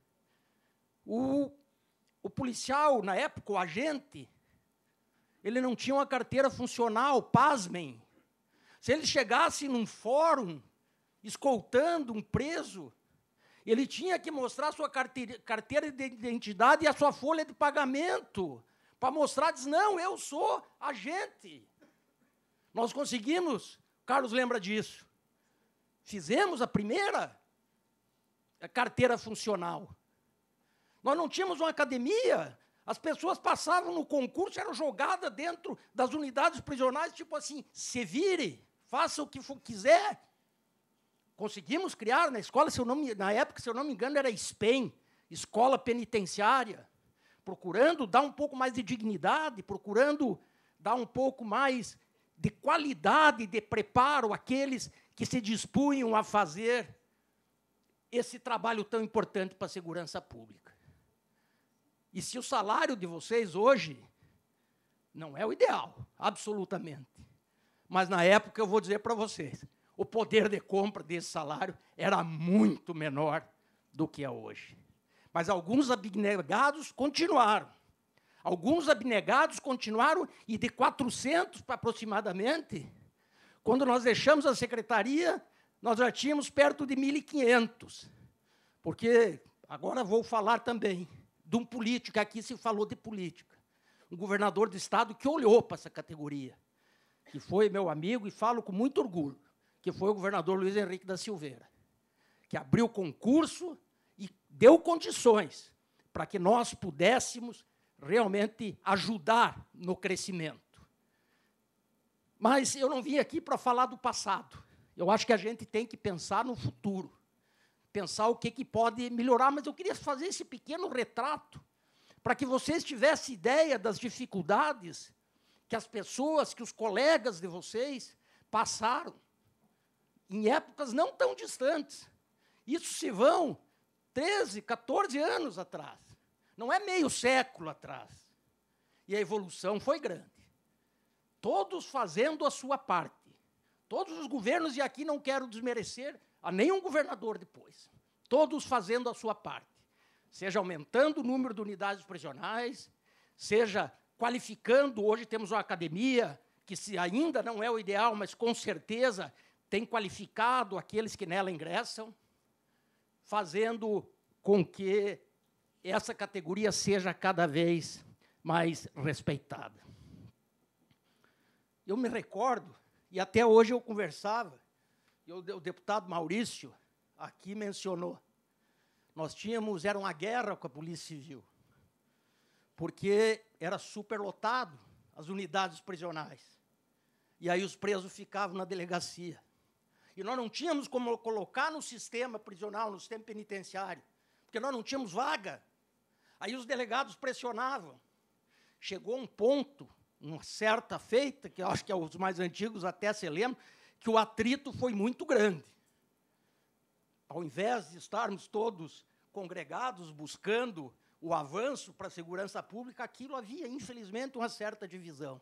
o, o policial, na época, o agente, ele não tinha uma carteira funcional, pasmem. Se ele chegasse num fórum escoltando um preso, ele tinha que mostrar sua carteira, carteira de identidade e a sua folha de pagamento para mostrar, diz: não, eu sou a gente. Nós conseguimos, Carlos lembra disso. Fizemos a primeira carteira funcional. Nós não tínhamos uma academia, as pessoas passavam no concurso, eram jogadas dentro das unidades prisionais, tipo assim: se vire, faça o que for, quiser. Conseguimos criar na escola, se eu não me, na época, se eu não me engano, era SPEM, Escola Penitenciária procurando dar um pouco mais de dignidade, procurando dar um pouco mais de qualidade de preparo àqueles que se dispunham a fazer esse trabalho tão importante para a segurança pública. E se o salário de vocês hoje não é o ideal, absolutamente. Mas na época eu vou dizer para vocês, o poder de compra desse salário era muito menor do que é hoje. Mas alguns abnegados continuaram. Alguns abnegados continuaram, e de 400 para aproximadamente, quando nós deixamos a secretaria, nós já tínhamos perto de 1.500. Porque, agora vou falar também de um político, aqui se falou de política, um governador do Estado que olhou para essa categoria, que foi meu amigo e falo com muito orgulho, que foi o governador Luiz Henrique da Silveira, que abriu concurso deu condições para que nós pudéssemos realmente ajudar no crescimento. Mas eu não vim aqui para falar do passado. Eu acho que a gente tem que pensar no futuro, pensar o que, que pode melhorar. Mas eu queria fazer esse pequeno retrato para que vocês tivessem ideia das dificuldades que as pessoas, que os colegas de vocês passaram em épocas não tão distantes. Isso se vão 13, 14 anos atrás. Não é meio século atrás. E a evolução foi grande. Todos fazendo a sua parte. Todos os governos, e aqui não quero desmerecer a nenhum governador depois. Todos fazendo a sua parte. Seja aumentando o número de unidades prisionais, seja qualificando. Hoje temos uma academia que, se ainda não é o ideal, mas com certeza tem qualificado aqueles que nela ingressam fazendo com que essa categoria seja cada vez mais respeitada. Eu me recordo, e até hoje eu conversava, e o, o deputado Maurício aqui mencionou, nós tínhamos, era uma guerra com a Polícia Civil, porque era superlotado as unidades prisionais. E aí os presos ficavam na delegacia. E nós não tínhamos como colocar no sistema prisional, no sistema penitenciário, porque nós não tínhamos vaga. Aí os delegados pressionavam. Chegou um ponto, uma certa feita, que eu acho que é os mais antigos até se lembram, que o atrito foi muito grande. Ao invés de estarmos todos congregados buscando o avanço para a segurança pública, aquilo havia, infelizmente, uma certa divisão.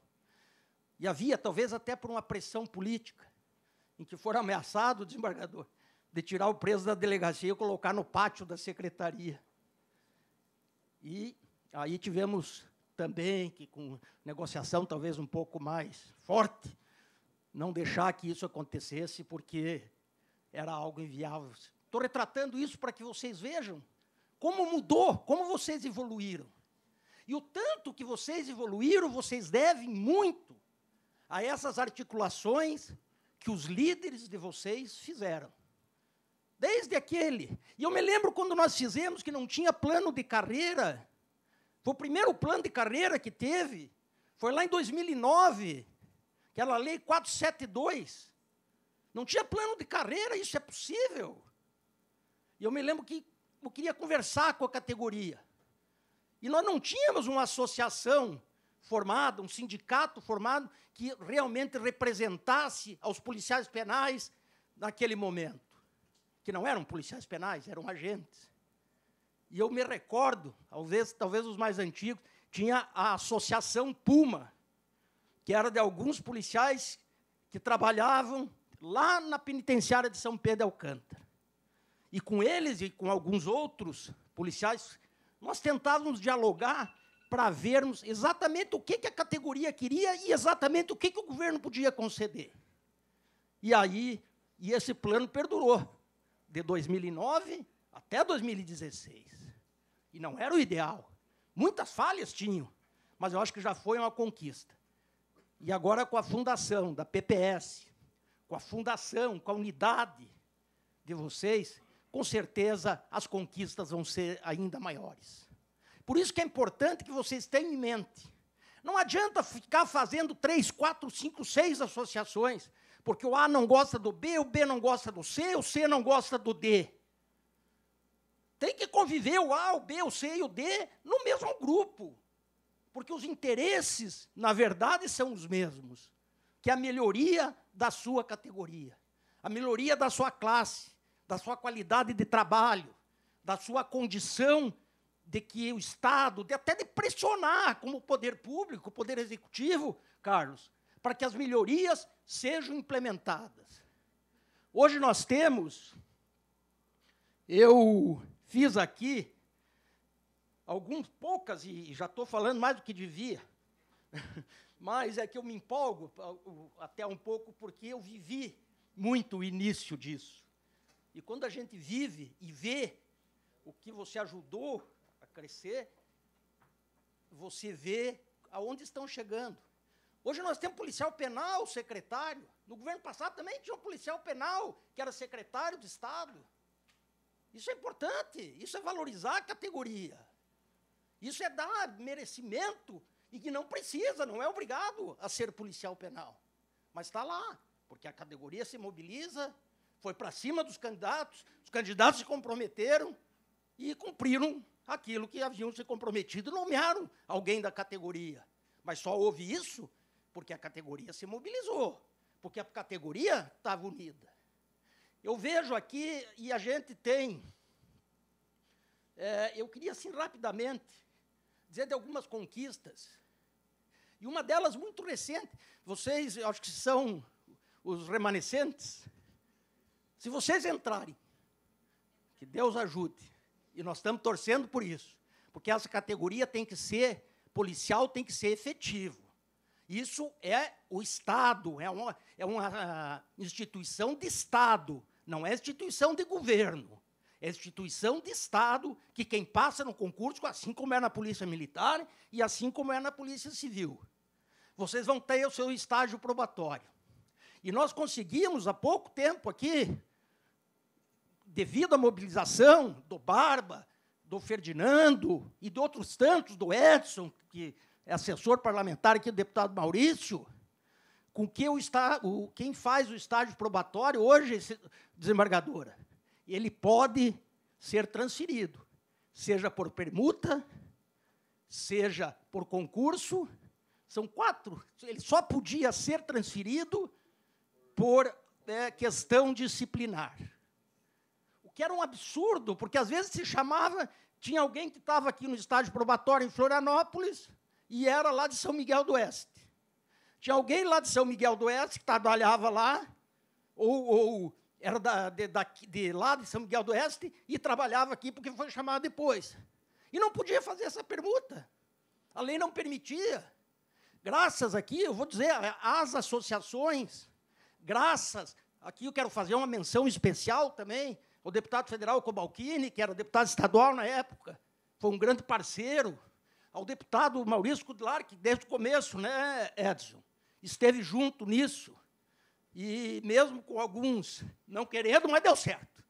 E havia, talvez, até por uma pressão política em que foi ameaçado o desembargador de tirar o preso da delegacia e colocar no pátio da secretaria. E aí tivemos também que, com negociação talvez um pouco mais forte, não deixar que isso acontecesse, porque era algo inviável. Estou retratando isso para que vocês vejam como mudou, como vocês evoluíram. E o tanto que vocês evoluíram, vocês devem muito a essas articulações que os líderes de vocês fizeram. Desde aquele. E eu me lembro quando nós fizemos que não tinha plano de carreira. Foi o primeiro plano de carreira que teve. Foi lá em 2009, aquela lei 472. Não tinha plano de carreira, isso é possível. E eu me lembro que eu queria conversar com a categoria. E nós não tínhamos uma associação formado, um sindicato formado que realmente representasse aos policiais penais naquele momento, que não eram policiais penais, eram agentes. E eu me recordo, talvez, talvez os mais antigos, tinha a Associação Puma, que era de alguns policiais que trabalhavam lá na penitenciária de São Pedro de Alcântara. E com eles e com alguns outros policiais, nós tentávamos dialogar para vermos exatamente o que, que a categoria queria e exatamente o que, que o governo podia conceder. E aí, e esse plano perdurou, de 2009 até 2016. E não era o ideal. Muitas falhas tinham, mas eu acho que já foi uma conquista. E agora, com a fundação da PPS, com a fundação, com a unidade de vocês, com certeza as conquistas vão ser ainda maiores. Por isso que é importante que vocês tenham em mente. Não adianta ficar fazendo três, quatro, cinco, seis associações, porque o A não gosta do B, o B não gosta do C, o C não gosta do D. Tem que conviver o A, o B, o C e o D no mesmo grupo, porque os interesses, na verdade, são os mesmos, que é a melhoria da sua categoria, a melhoria da sua classe, da sua qualidade de trabalho, da sua condição de que o Estado, de até de pressionar como poder público, o poder executivo, Carlos, para que as melhorias sejam implementadas. Hoje nós temos, eu fiz aqui algumas poucas, e já estou falando mais do que devia, [LAUGHS] mas é que eu me empolgo até um pouco porque eu vivi muito o início disso. E quando a gente vive e vê o que você ajudou crescer, você vê aonde estão chegando. Hoje nós temos policial penal, secretário. No governo passado também tinha um policial penal, que era secretário de Estado. Isso é importante, isso é valorizar a categoria. Isso é dar merecimento e que não precisa, não é obrigado a ser policial penal. Mas está lá, porque a categoria se mobiliza, foi para cima dos candidatos, os candidatos se comprometeram e cumpriram aquilo que haviam se comprometido, nomearam alguém da categoria. Mas só houve isso porque a categoria se mobilizou, porque a categoria estava unida. Eu vejo aqui, e a gente tem. É, eu queria, assim, rapidamente, dizer de algumas conquistas. E uma delas muito recente. Vocês, acho que são os remanescentes. Se vocês entrarem, que Deus ajude, e nós estamos torcendo por isso, porque essa categoria tem que ser policial, tem que ser efetivo. Isso é o Estado, é uma, é uma ah, instituição de Estado, não é instituição de governo. É instituição de Estado que quem passa no concurso, assim como é na Polícia Militar e assim como é na Polícia Civil. Vocês vão ter o seu estágio probatório. E nós conseguimos, há pouco tempo aqui, devido à mobilização do Barba, do Ferdinando e de outros tantos, do Edson, que é assessor parlamentar aqui do deputado Maurício, com que o, está, o quem faz o estágio probatório hoje, desembargadora, ele pode ser transferido, seja por permuta, seja por concurso, são quatro. Ele só podia ser transferido por é, questão disciplinar que era um absurdo, porque às vezes se chamava, tinha alguém que estava aqui no estádio probatório em Florianópolis e era lá de São Miguel do Oeste. Tinha alguém lá de São Miguel do Oeste que trabalhava lá, ou, ou era da, de, da, de lá de São Miguel do Oeste e trabalhava aqui porque foi chamado depois. E não podia fazer essa permuta. A lei não permitia. Graças aqui, eu vou dizer, às associações, graças, aqui eu quero fazer uma menção especial também o deputado federal Cobalcini, que era deputado estadual na época, foi um grande parceiro, ao deputado Maurício Kudlar, que desde o começo, né, Edson, esteve junto nisso. E mesmo com alguns não querendo, mas deu certo.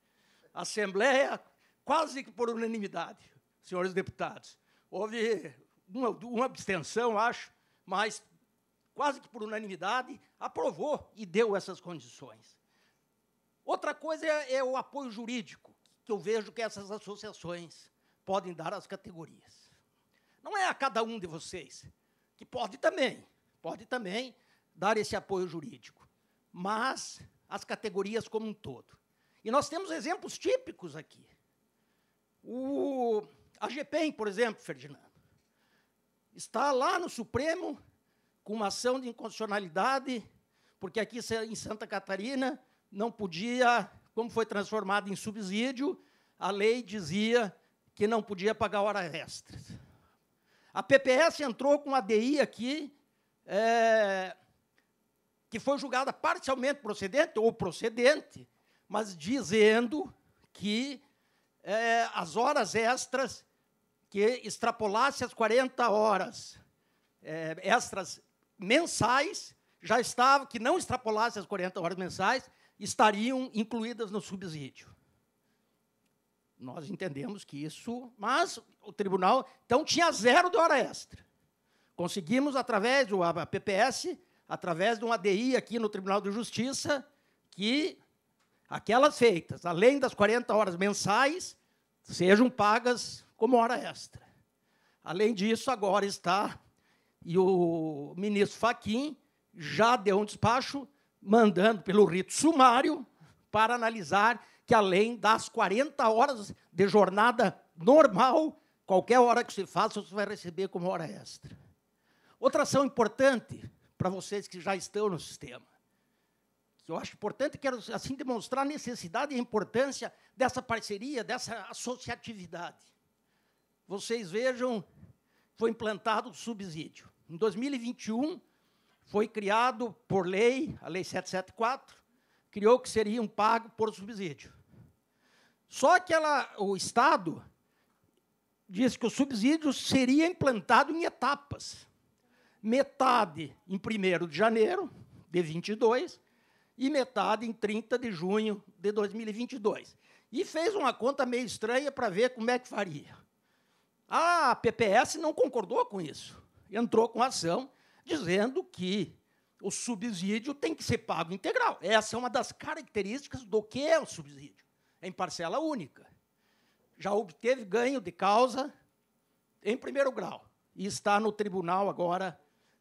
A Assembleia, quase que por unanimidade, senhores deputados. Houve uma, uma abstenção, acho, mas quase que por unanimidade, aprovou e deu essas condições. Outra coisa é, é, o apoio jurídico, que eu vejo que essas associações podem dar às categorias. Não é a cada um de vocês que pode também, pode também dar esse apoio jurídico, mas as categorias como um todo. E nós temos exemplos típicos aqui. O a GPEM, por exemplo, Ferdinando, está lá no Supremo com uma ação de inconstitucionalidade, porque aqui é em Santa Catarina não podia, como foi transformado em subsídio, a lei dizia que não podia pagar hora extra. A PPS entrou com a DI aqui, é, que foi julgada parcialmente procedente ou procedente, mas dizendo que é, as horas extras que extrapolasse as 40 horas é, extras mensais, já estava, que não extrapolasse as 40 horas mensais, estariam incluídas no subsídio. Nós entendemos que isso, mas o tribunal então tinha zero de hora extra. Conseguimos através do PPS, através de um ADI aqui no Tribunal de Justiça, que aquelas feitas, além das 40 horas mensais, sejam pagas como hora extra. Além disso, agora está e o ministro Faquim já deu um despacho mandando pelo rito sumário para analisar que, além das 40 horas de jornada normal, qualquer hora que se faça, você vai receber como hora extra. Outra ação importante para vocês que já estão no sistema, que eu acho importante, quero assim demonstrar a necessidade e a importância dessa parceria, dessa associatividade. Vocês vejam, foi implantado o subsídio. Em 2021, foi criado por lei, a Lei 774, criou que seria um pago por subsídio. Só que ela, o Estado disse que o subsídio seria implantado em etapas. Metade em 1 de janeiro de 22 e metade em 30 de junho de 2022. E fez uma conta meio estranha para ver como é que faria. Ah, a PPS não concordou com isso. Entrou com ação dizendo que o subsídio tem que ser pago integral. Essa é uma das características do que é o subsídio, é em parcela única. Já obteve ganho de causa em primeiro grau e está no tribunal agora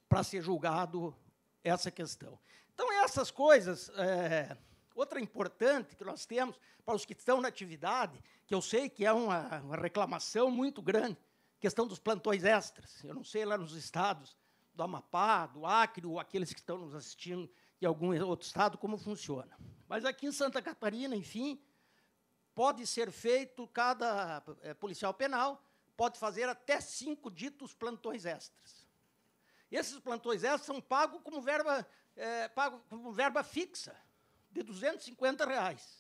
para ser julgado essa questão. Então, essas coisas. É, outra importante que nós temos para os que estão na atividade, que eu sei que é uma, uma reclamação muito grande, questão dos plantões extras. Eu não sei lá nos estados do Amapá, do Acre, ou aqueles que estão nos assistindo de algum outro estado, como funciona. Mas aqui em Santa Catarina, enfim, pode ser feito, cada é, policial penal pode fazer até cinco ditos plantões extras. Esses plantões extras são pagos como verba, é, eh, pago como verba fixa, de 250 reais.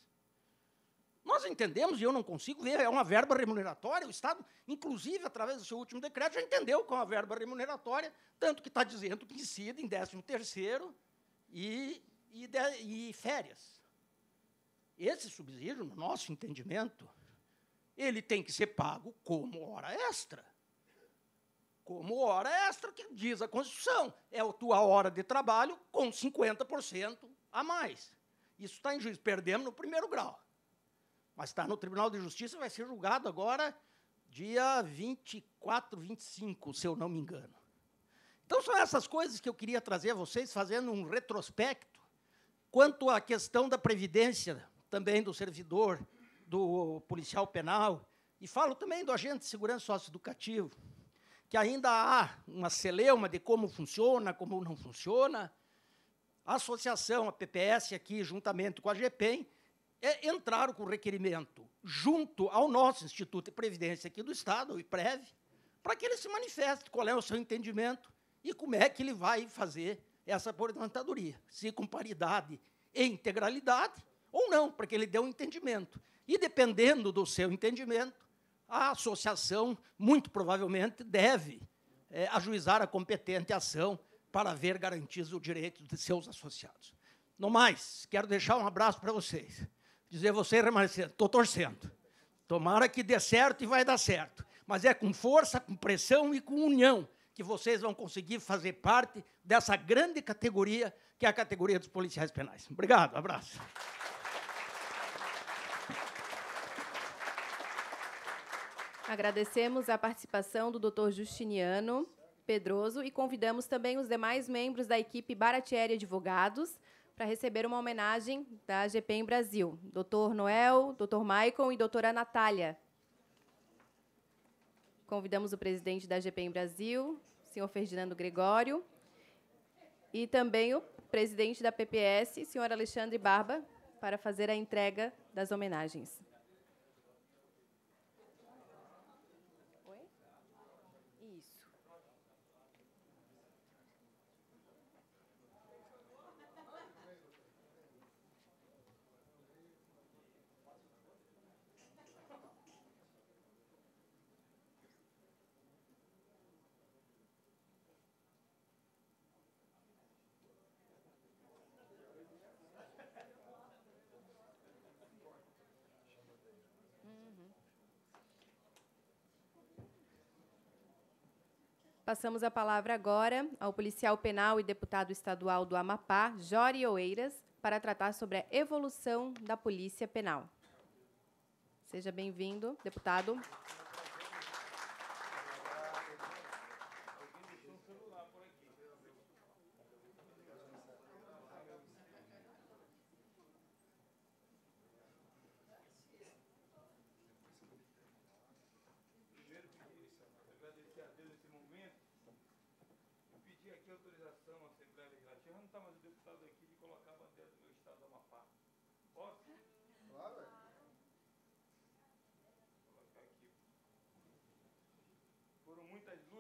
Nós entendemos, e eu não consigo ver é uma verba remuneratória, o Estado, inclusive, através do seu último decreto, já entendeu que é uma verba remuneratória, tanto que está dizendo que incide em 13 terceiro e, e, de, e férias. Esse subsídio, no nosso entendimento, ele tem que ser pago como hora extra. Como hora extra, que diz a Constituição, é a tua hora de trabalho com 50% a mais. Isso está em juízo, perdemos no primeiro grau mas está no Tribunal de Justiça, vai ser julgado agora dia 24, 25, se eu não me engano. Então são essas coisas que eu queria trazer a vocês, fazendo um retrospecto quanto à questão da previdência também do servidor, do policial penal, e falo também do agente de segurança socioeducativo, que ainda há uma celeuma de como funciona, como não funciona. A associação, a PPS aqui, juntamente com a GPEM, é, entraram com requerimento junto ao nosso Instituto de Previdência aqui do Estado, o IPREV, para que ele se manifeste qual é o seu entendimento e como é que ele vai fazer essa aposentadoria, se com paridade e integralidade ou não, para que ele dê um entendimento. E dependendo do seu entendimento, a associação muito provavelmente deve é, ajuizar a competente ação para ver garantidos o direito de seus associados. No mais, quero deixar um abraço para vocês dizer você remanescente, estou torcendo. Tomara que dê certo e vai dar certo. Mas é com força, com pressão e com união que vocês vão conseguir fazer parte dessa grande categoria, que é a categoria dos policiais penais. Obrigado, abraço. Agradecemos a participação do Dr. Justiniano Pedroso e convidamos também os demais membros da equipe Baratieri Advogados para receber uma homenagem da GPM Brasil. Dr. Noel, Dr. Maicon e doutora Natália. Convidamos o presidente da GPM Brasil, senhor Ferdinando Gregório, e também o presidente da PPS, senhor Alexandre Barba, para fazer a entrega das homenagens. Passamos a palavra agora ao policial penal e deputado estadual do Amapá, Jori Oeiras, para tratar sobre a evolução da polícia penal. Seja bem-vindo, deputado.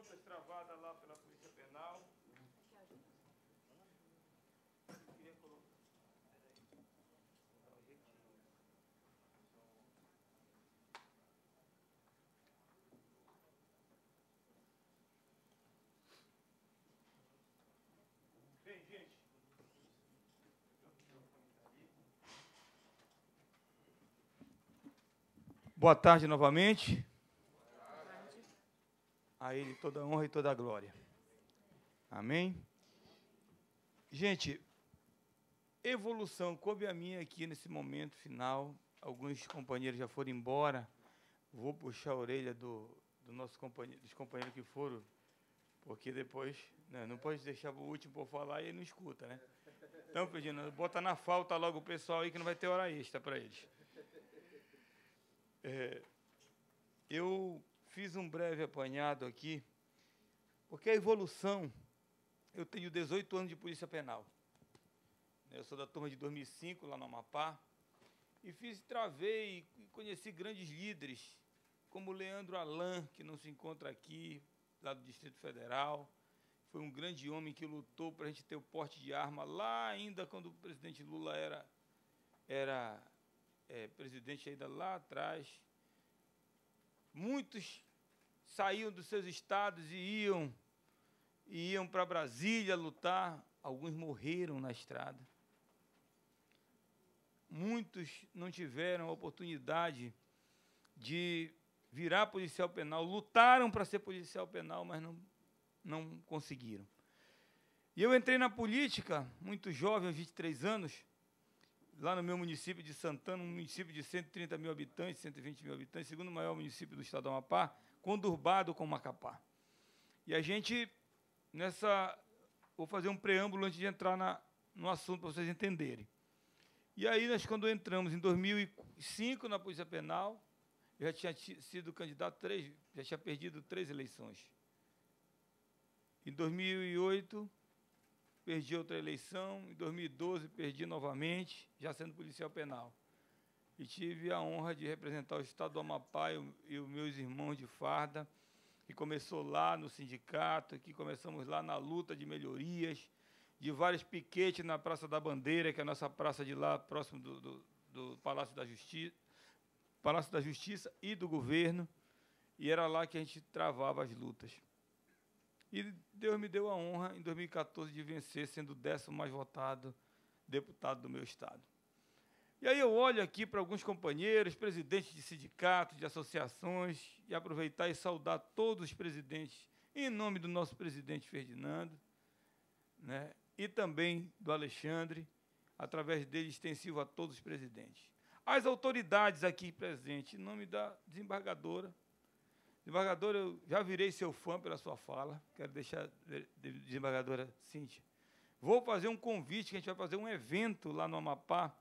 condutas travadas lá pela Polícia Penal. queria colocar. Bem, gente. Boa tarde novamente a Ele toda a honra e toda a glória. Amém? Gente, evolução, coube a mim aqui nesse momento final. Alguns companheiros já foram embora. Vou puxar a orelha do, do nosso companheiro, dos companheiros que foram, porque depois né, não pode deixar o último por falar e ele não escuta, né? Então, pedindo, bota na falta logo o pessoal aí que não vai ter hora extra para eles. É, eu fiz um breve apanhado aqui, porque a evolução. Eu tenho 18 anos de Polícia Penal. Eu sou da turma de 2005, lá no Amapá. E fiz, travei e conheci grandes líderes, como Leandro Alain, que não se encontra aqui, lá do Distrito Federal. Foi um grande homem que lutou para a gente ter o porte de arma lá ainda quando o presidente Lula era, era é, presidente ainda lá atrás. Muitos saíam dos seus estados e iam e iam para Brasília lutar. Alguns morreram na estrada. Muitos não tiveram a oportunidade de virar policial penal, lutaram para ser policial penal, mas não, não conseguiram. E eu entrei na política muito jovem, aos 23 anos, lá no meu município de Santana, um município de 130 mil habitantes, 120 mil habitantes, segundo maior município do estado do Amapá, condurbado com Macapá. E a gente, nessa. Vou fazer um preâmbulo antes de entrar na, no assunto para vocês entenderem. E aí, nós, quando entramos em 2005 na Polícia Penal, eu já tinha sido candidato três, já tinha perdido três eleições. Em 2008, perdi outra eleição, em 2012 perdi novamente, já sendo policial penal. E tive a honra de representar o estado do Amapá e, o, e os meus irmãos de farda, que começou lá no sindicato, que começamos lá na luta de melhorias, de vários piquetes na Praça da Bandeira, que é a nossa praça de lá, próximo do, do, do Palácio da Palácio da Justiça e do governo, e era lá que a gente travava as lutas. E Deus me deu a honra, em 2014, de vencer, sendo o décimo mais votado deputado do meu Estado. E aí eu olho aqui para alguns companheiros, presidentes de sindicatos, de associações, e aproveitar e saudar todos os presidentes, em nome do nosso presidente Ferdinando, né, e também do Alexandre, através dele extensivo a todos os presidentes. As autoridades aqui presentes, em nome da desembargadora, Desembargador, eu já virei seu fã pela sua fala. Quero deixar, desembargadora Cíntia. Vou fazer um convite, que a gente vai fazer um evento lá no Amapá.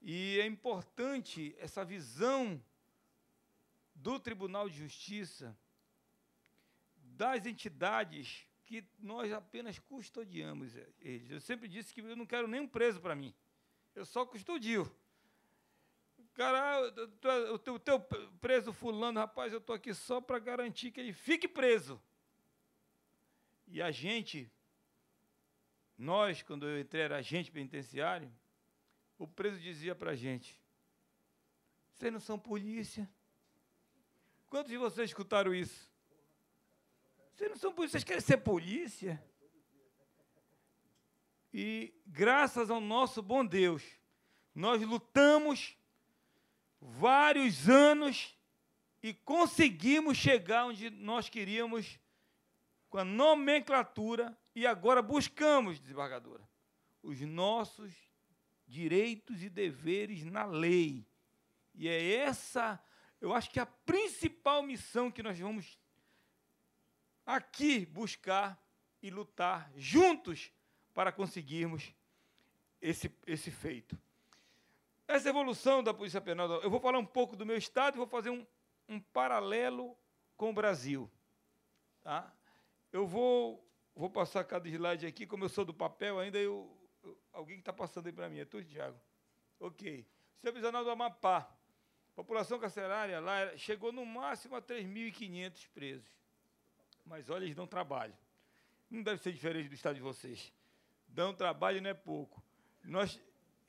E é importante essa visão do Tribunal de Justiça, das entidades que nós apenas custodiamos eles. Eu sempre disse que eu não quero nenhum preso para mim. Eu só custodio. Cara, o teu preso fulano, rapaz, eu estou aqui só para garantir que ele fique preso. E a gente, nós, quando eu entrei, era agente penitenciário, o preso dizia para a gente, vocês não são polícia. Quantos de vocês escutaram isso? Vocês não são polícia, vocês querem ser polícia? E graças ao nosso bom Deus, nós lutamos vários anos e conseguimos chegar onde nós queríamos com a nomenclatura e agora buscamos, desembargadora, os nossos direitos e deveres na lei. E é essa, eu acho que é a principal missão que nós vamos aqui buscar e lutar juntos para conseguirmos esse, esse feito. Essa evolução da Polícia Penal, eu vou falar um pouco do meu estado e vou fazer um, um paralelo com o Brasil. Tá? Eu vou, vou passar cada slide aqui, como eu sou do papel ainda, eu, eu alguém que está passando aí para mim, é tu, Tiago? Ok. Sistema prisional do Amapá. A população carcerária lá chegou no máximo a 3.500 presos. Mas olha, eles dão trabalho. Não deve ser diferente do estado de vocês. Dão trabalho não é pouco. Nós,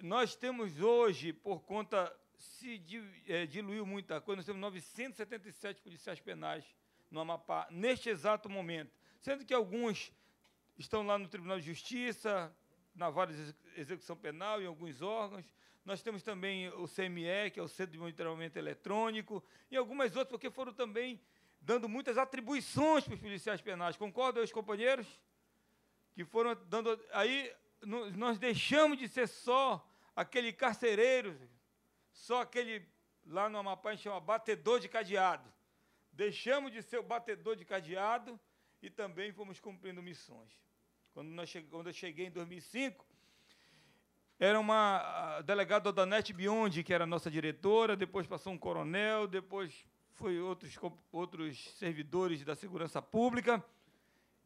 nós temos hoje, por conta, se eh, diluiu muita coisa, nós temos 977 policiais penais no Amapá, neste exato momento. Sendo que alguns estão lá no Tribunal de Justiça, na Vara de Execução Penal, em alguns órgãos. Nós temos também o CME, que é o Centro de Monitoramento Eletrônico, e algumas outras, porque foram também dando muitas atribuições para os policiais penais. Concordam, os companheiros? Que foram dando. Aí nós deixamos de ser só aquele carcereiro, só aquele lá no Amapá a gente chama batedor de cadeado. Deixamos de ser o batedor de cadeado e também fomos cumprindo missões. Quando, nós, quando eu cheguei em 2005, era uma delegada Danete Biondi, que era a nossa diretora, depois passou um coronel, depois foi outros, outros servidores da segurança pública.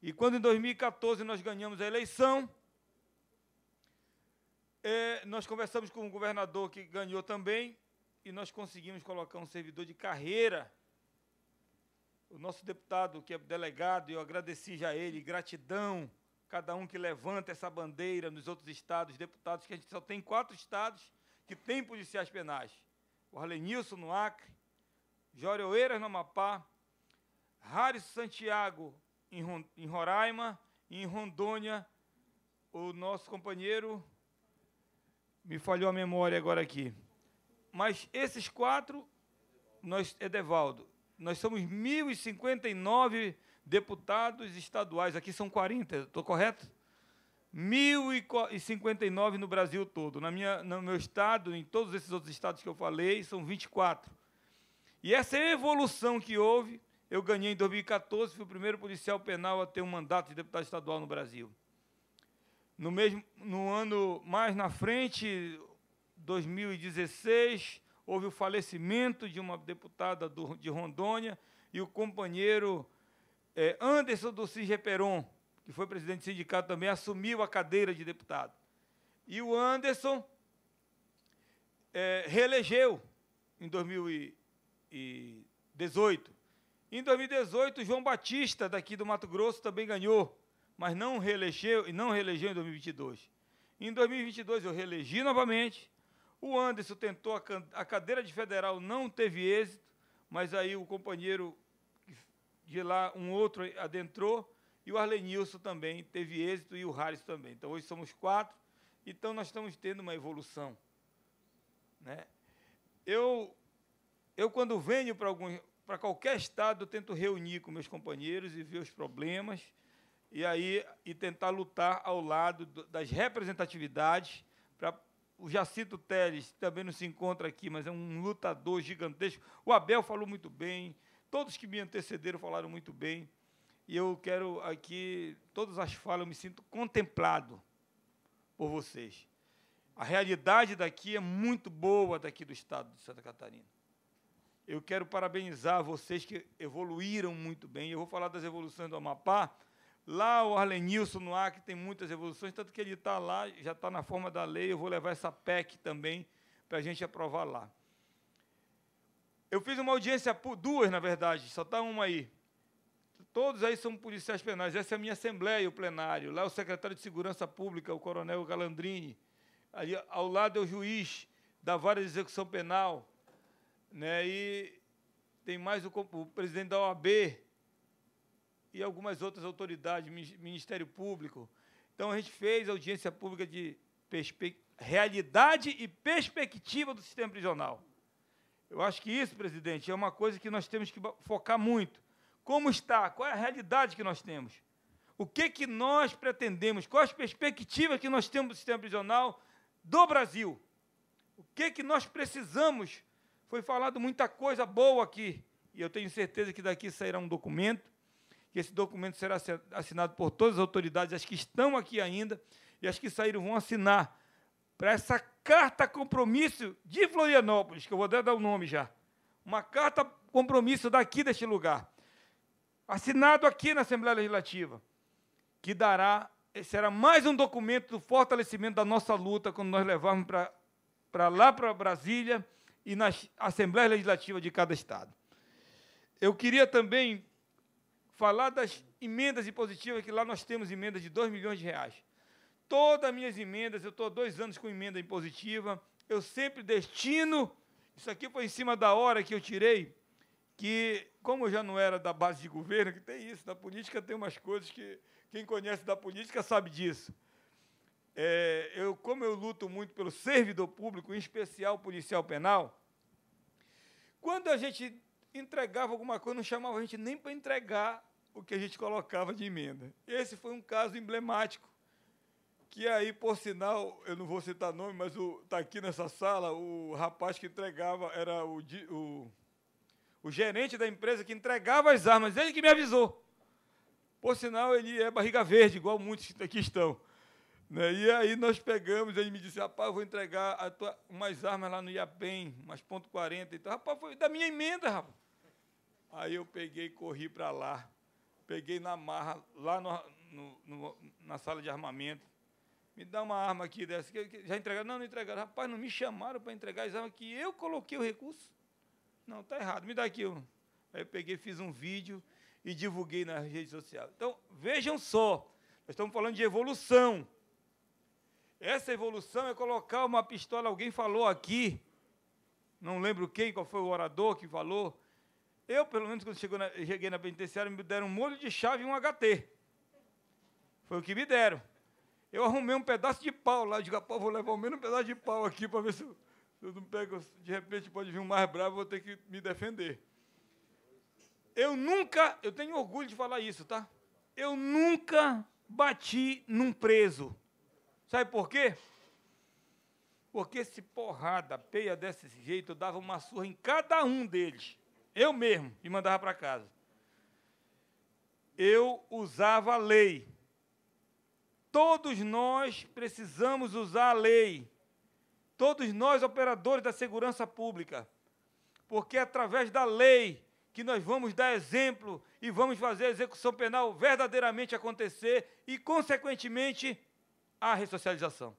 E quando em 2014 nós ganhamos a eleição, é, nós conversamos com o governador que ganhou também e nós conseguimos colocar um servidor de carreira. O nosso deputado, que é delegado, eu agradeci já a ele, gratidão, cada um que levanta essa bandeira nos outros estados, deputados, que a gente só tem quatro estados que têm policiais penais. O Arlenilson no Acre, Jório Oeiras no Amapá, rares Santiago em Roraima e em Rondônia, o nosso companheiro me falhou a memória agora aqui. Mas esses quatro, nós, Edevaldo, nós somos 1.059 deputados estaduais, aqui são 40, estou correto? 1.059 no Brasil todo. Na minha, no meu estado, em todos esses outros estados que eu falei, são 24. E essa evolução que houve, eu ganhei em 2014, fui o primeiro policial penal a ter um mandato de deputado estadual no Brasil. No, mesmo, no ano mais na frente, 2016, houve o falecimento de uma deputada do, de Rondônia e o companheiro é, Anderson do Peron, que foi presidente do sindicato também, assumiu a cadeira de deputado. E o Anderson é, reelegeu em 2018. Em 2018, João Batista, daqui do Mato Grosso, também ganhou mas não reelegeu e não reelegeu em 2022. Em 2022 eu reelegi novamente. O Anderson tentou a, a cadeira de federal, não teve êxito, mas aí o companheiro de lá, um outro adentrou, e o Arlenilson também teve êxito e o Harris também. Então hoje somos quatro, então nós estamos tendo uma evolução. Né? Eu, eu, quando venho para qualquer estado, eu tento reunir com meus companheiros e ver os problemas e aí e tentar lutar ao lado das representatividades para o Jacinto Teles também não se encontra aqui, mas é um lutador gigantesco. O Abel falou muito bem, todos que me antecederam falaram muito bem. E eu quero aqui, todas as falas, eu me sinto contemplado por vocês. A realidade daqui é muito boa, daqui do estado de Santa Catarina. Eu quero parabenizar vocês que evoluíram muito bem. Eu vou falar das evoluções do Amapá, Lá o Arlenilson no Acre tem muitas evoluções, tanto que ele está lá, já está na forma da lei, eu vou levar essa PEC também para a gente aprovar lá. Eu fiz uma audiência, duas, na verdade, só está uma aí. Todos aí são policiais penais. Essa é a minha assembleia, o plenário. Lá é o secretário de Segurança Pública, o coronel Galandrini. Ali ao lado é o juiz da vara de execução penal. Né? E tem mais o, o presidente da OAB, e algumas outras autoridades, Ministério Público. Então, a gente fez audiência pública de realidade e perspectiva do sistema prisional. Eu acho que isso, presidente, é uma coisa que nós temos que focar muito. Como está? Qual é a realidade que nós temos? O que, que nós pretendemos? Quais perspectivas que nós temos do sistema prisional do Brasil? O que, que nós precisamos? Foi falado muita coisa boa aqui, e eu tenho certeza que daqui sairá um documento que esse documento será assinado por todas as autoridades, as que estão aqui ainda e as que saíram vão assinar para essa carta compromisso de Florianópolis, que eu vou até dar o nome já. Uma carta compromisso daqui deste lugar, assinado aqui na Assembleia Legislativa, que dará será mais um documento do fortalecimento da nossa luta quando nós levarmos para, para lá, para Brasília e nas Assembleias Legislativas de cada Estado. Eu queria também falar das emendas impositivas, que lá nós temos emendas de 2 milhões de reais. Todas as minhas emendas, eu estou há dois anos com emenda impositiva, eu sempre destino. Isso aqui foi em cima da hora que eu tirei, que, como eu já não era da base de governo, que tem isso, na política tem umas coisas que quem conhece da política sabe disso. É, eu, como eu luto muito pelo servidor público, em especial policial penal, quando a gente entregava alguma coisa, não chamava a gente nem para entregar o que a gente colocava de emenda. Esse foi um caso emblemático, que aí, por sinal, eu não vou citar nome, mas está aqui nessa sala, o rapaz que entregava era o, o, o gerente da empresa que entregava as armas, ele que me avisou. Por sinal, ele é barriga verde, igual muitos que aqui estão. Né? E aí nós pegamos, ele me disse, rapaz, eu vou entregar tua, umas armas lá no Iapém, umas ponto .40 e tal. Rapaz, foi da minha emenda, rapaz. Aí eu peguei e corri para lá. Peguei na marra, lá no, no, no, na sala de armamento. Me dá uma arma aqui dessa. Que, que, já entregaram? Não, não entregaram. Rapaz, não me chamaram para entregar as armas que eu coloquei o recurso. Não, tá errado. Me dá aqui. Eu. Aí eu peguei, fiz um vídeo e divulguei nas redes sociais. Então, vejam só. Nós estamos falando de evolução. Essa evolução é colocar uma pistola. Alguém falou aqui, não lembro quem, qual foi o orador que falou. Eu, pelo menos, quando na, cheguei na penitenciária, me deram um molho de chave e um HT. Foi o que me deram. Eu arrumei um pedaço de pau lá, de ah, pau, vou levar ao menos um pedaço de pau aqui para ver se eu, se eu não pego. De repente pode vir um mais bravo, vou ter que me defender. Eu nunca, eu tenho orgulho de falar isso, tá? Eu nunca bati num preso. Sabe por quê? Porque se porrada, peia desse jeito, eu dava uma surra em cada um deles. Eu mesmo, e mandava para casa. Eu usava a lei. Todos nós precisamos usar a lei. Todos nós, operadores da segurança pública. Porque é através da lei que nós vamos dar exemplo e vamos fazer a execução penal verdadeiramente acontecer e, consequentemente, a ressocialização.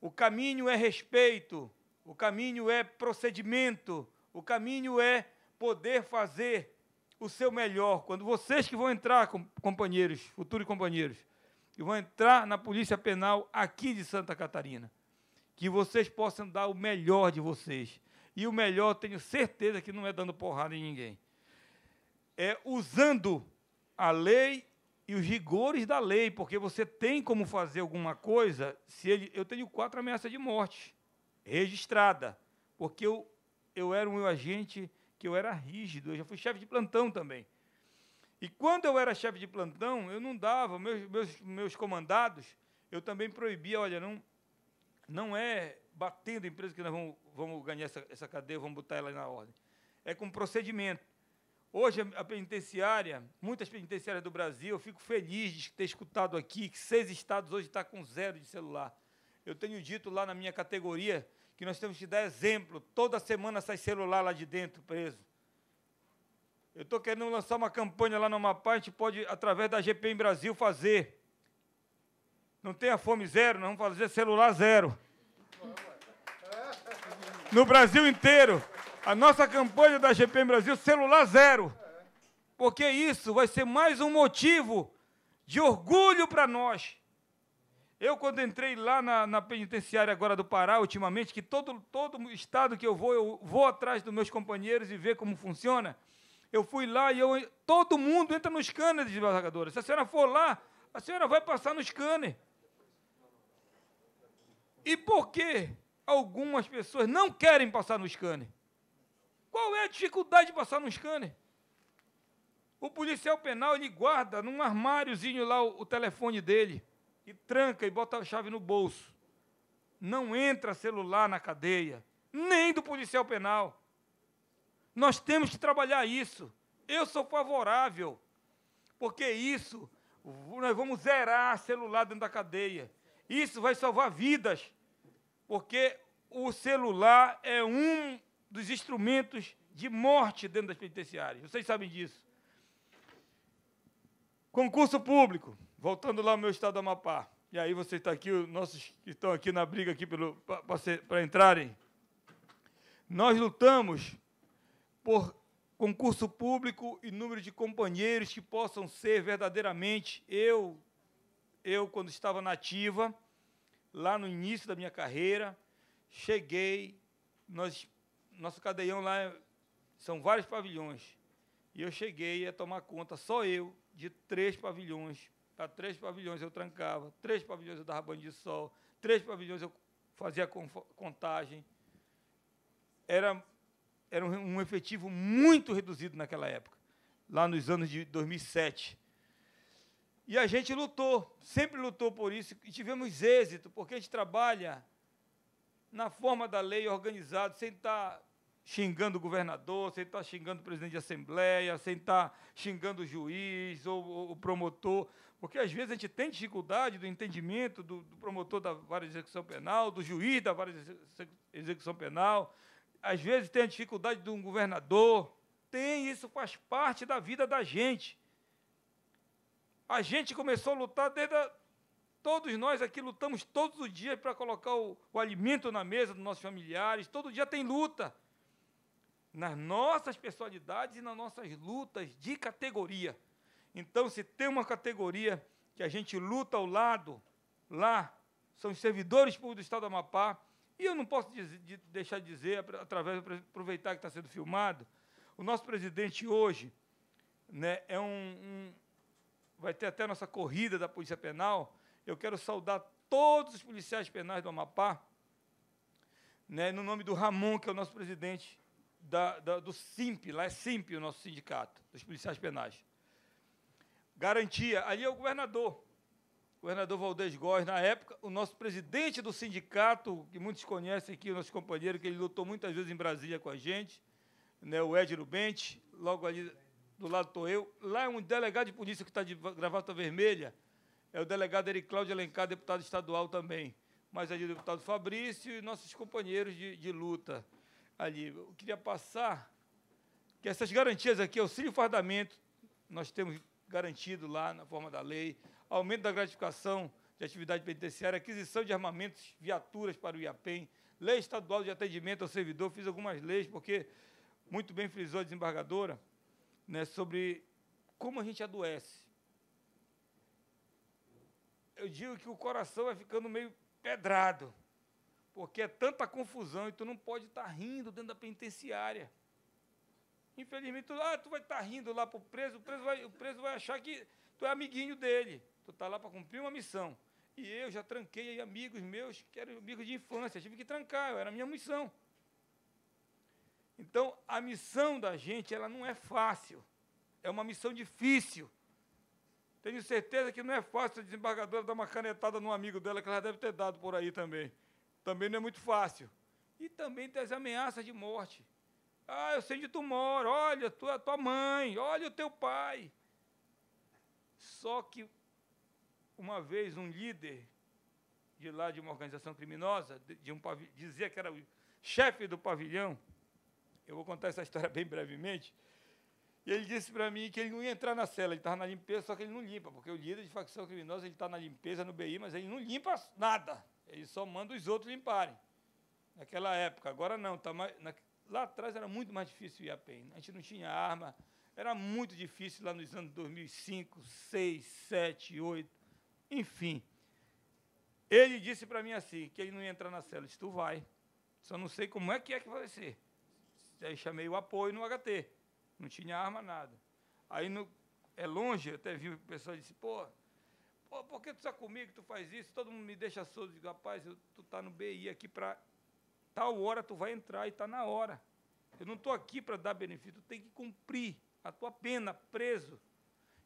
O caminho é respeito, o caminho é procedimento, o caminho é poder fazer o seu melhor. Quando vocês que vão entrar, companheiros, futuros companheiros, que vão entrar na Polícia Penal aqui de Santa Catarina, que vocês possam dar o melhor de vocês. E o melhor, tenho certeza que não é dando porrada em ninguém. É usando a lei e os rigores da lei, porque você tem como fazer alguma coisa se ele, eu tenho quatro ameaças de morte registrada, porque eu, eu era um agente que eu era rígido, eu já fui chefe de plantão também. E quando eu era chefe de plantão, eu não dava, meus, meus, meus comandados, eu também proibia, olha, não, não é batendo a empresa que nós vamos, vamos ganhar essa, essa cadeia, vamos botar ela na ordem. É com procedimento. Hoje, a penitenciária, muitas penitenciárias do Brasil, eu fico feliz de ter escutado aqui que seis estados hoje estão tá com zero de celular. Eu tenho dito lá na minha categoria que nós temos que dar exemplo. Toda semana sai celular lá de dentro, preso. Eu estou querendo lançar uma campanha lá no Amapá, a gente pode, através da GP em Brasil, fazer. Não tenha fome zero, nós vamos fazer celular zero. No Brasil inteiro. A nossa campanha da GPM Brasil, celular zero. Porque isso vai ser mais um motivo de orgulho para nós. Eu, quando entrei lá na, na, penitenciária agora do Pará, ultimamente, que todo, todo estado que eu vou, eu vou atrás dos meus companheiros e ver como funciona. Eu fui lá e eu, todo mundo entra no scanner, desembargadora. Se a senhora for lá, a senhora vai passar no scanner. E por que algumas pessoas não querem passar no scanner? Qual é a dificuldade de passar num scanner? O policial penal ele guarda num armáriozinho lá o, o telefone dele e tranca e bota a chave no bolso. Não entra celular na cadeia, nem do policial penal. Nós temos que trabalhar isso. Eu sou favorável, porque isso nós vamos zerar celular dentro da cadeia. Isso vai salvar vidas, porque o celular é um dos instrumentos de morte dentro das penitenciárias. Vocês sabem disso. Concurso público. Voltando lá ao meu estado do Amapá. E aí você está aqui, os nossos que estão aqui na briga aqui para entrarem. Nós lutamos por concurso público e número de companheiros que possam ser verdadeiramente eu eu quando estava nativa, lá no início da minha carreira, cheguei nós nosso cadeião lá são vários pavilhões. E eu cheguei a tomar conta, só eu, de três pavilhões. Para três pavilhões eu trancava, três pavilhões eu dava banho de sol, três pavilhões eu fazia contagem. Era, era um efetivo muito reduzido naquela época, lá nos anos de 2007. E a gente lutou, sempre lutou por isso, e tivemos êxito, porque a gente trabalha na forma da lei, organizado, sem estar tá xingando o governador, sem estar tá xingando o presidente de assembleia, sem estar tá xingando o juiz ou, ou o promotor, porque às vezes a gente tem dificuldade do entendimento do, do promotor da vara de execução penal, do juiz da vara de execução penal, às vezes tem a dificuldade de um governador, tem, isso faz parte da vida da gente. A gente começou a lutar desde a, Todos nós aqui lutamos todos os dias para colocar o, o, alimento na mesa dos nossos familiares, todo dia tem luta nas nossas personalidades e nas nossas lutas de categoria. Então, se tem uma categoria que a gente luta ao lado, lá, são os servidores públicos do Estado do Amapá, e eu não posso dizer, de, deixar de dizer, através de aproveitar que está sendo filmado, o nosso presidente hoje né, é um, um, Vai ter até a nossa corrida da Polícia Penal. Eu quero saudar todos os policiais penais do Amapá, né, no nome do Ramon, que é o nosso presidente da, da, do SIMP, lá é SIMP o nosso sindicato, dos policiais penais. Garantia, ali é o governador. O governador Valdez Góes, na época, o nosso presidente do sindicato, que muitos conhecem aqui, o nosso companheiro, que ele lutou muitas vezes em Brasília com a gente, né, o Edno Bente, logo ali do lado estou eu. Lá é um delegado de polícia que está de gravata vermelha, é o delegado Eric Cláudio Alencar, deputado estadual também, mas ali é o deputado Fabrício e nossos companheiros de, de luta ali. Eu queria passar que essas garantias aqui, auxílio fardamento, nós temos garantido lá na forma da lei, aumento da gratificação de atividade penitenciária, aquisição de armamentos, viaturas para o IAPEM, lei estadual de atendimento ao servidor, fiz algumas leis, porque muito bem frisou a desembargadora, né, sobre como a gente adoece. Eu digo que o coração vai ficando meio pedrado. Porque é tanta confusão e tu não pode estar tá rindo dentro da penitenciária. Infelizmente, tu, ah, tu vai estar tá rindo lá para o preso, o preso, vai, o preso vai achar que tu é amiguinho dele. Tu está lá para cumprir uma missão. E eu já tranquei aí amigos meus, que eram amigos de infância, tive que trancar, era a minha missão. Então, a missão da gente, ela não é fácil. É uma missão difícil. Tenho certeza que não é fácil a desembargadora dar uma canetada num amigo dela, que ela deve ter dado por aí também também não é muito fácil. E também tem as ameaças de morte. Ah, eu sei onde tu mora, olha é a tua, tua mãe, olha o teu pai. Só que, uma vez, um líder de lá de uma organização criminosa, de, um dizia que era o chefe do pavilhão, eu vou contar essa [LAUGHS] história bem brevemente, e ele disse para mim que ele não ia entrar na cela, ele estava na limpeza, só que ele não limpa, porque o líder de facção criminosa ele está na limpeza no BI, mas ele não limpa nada. Ele só manda os outros limparem. Naquela época, agora não. Tá mais, na, lá atrás era muito mais difícil ir a PEN. Né? A gente não tinha arma. Era muito difícil lá nos anos 2005, 6, 7, 8, enfim. Ele disse para mim assim, que ele não ia entrar na cela. Eu disse, tu vai. Só não sei como é que é que vai ser. Aí chamei o apoio no HT. Não tinha arma, nada. Aí no, é longe, até vi o pessoal disse, pô, Pô, por que tu está comigo, tu faz isso? Todo mundo me deixa solto. digo, rapaz, eu, tu está no BI aqui para tal hora, tu vai entrar e está na hora. Eu não estou aqui para dar benefício, tu tem que cumprir a tua pena, preso.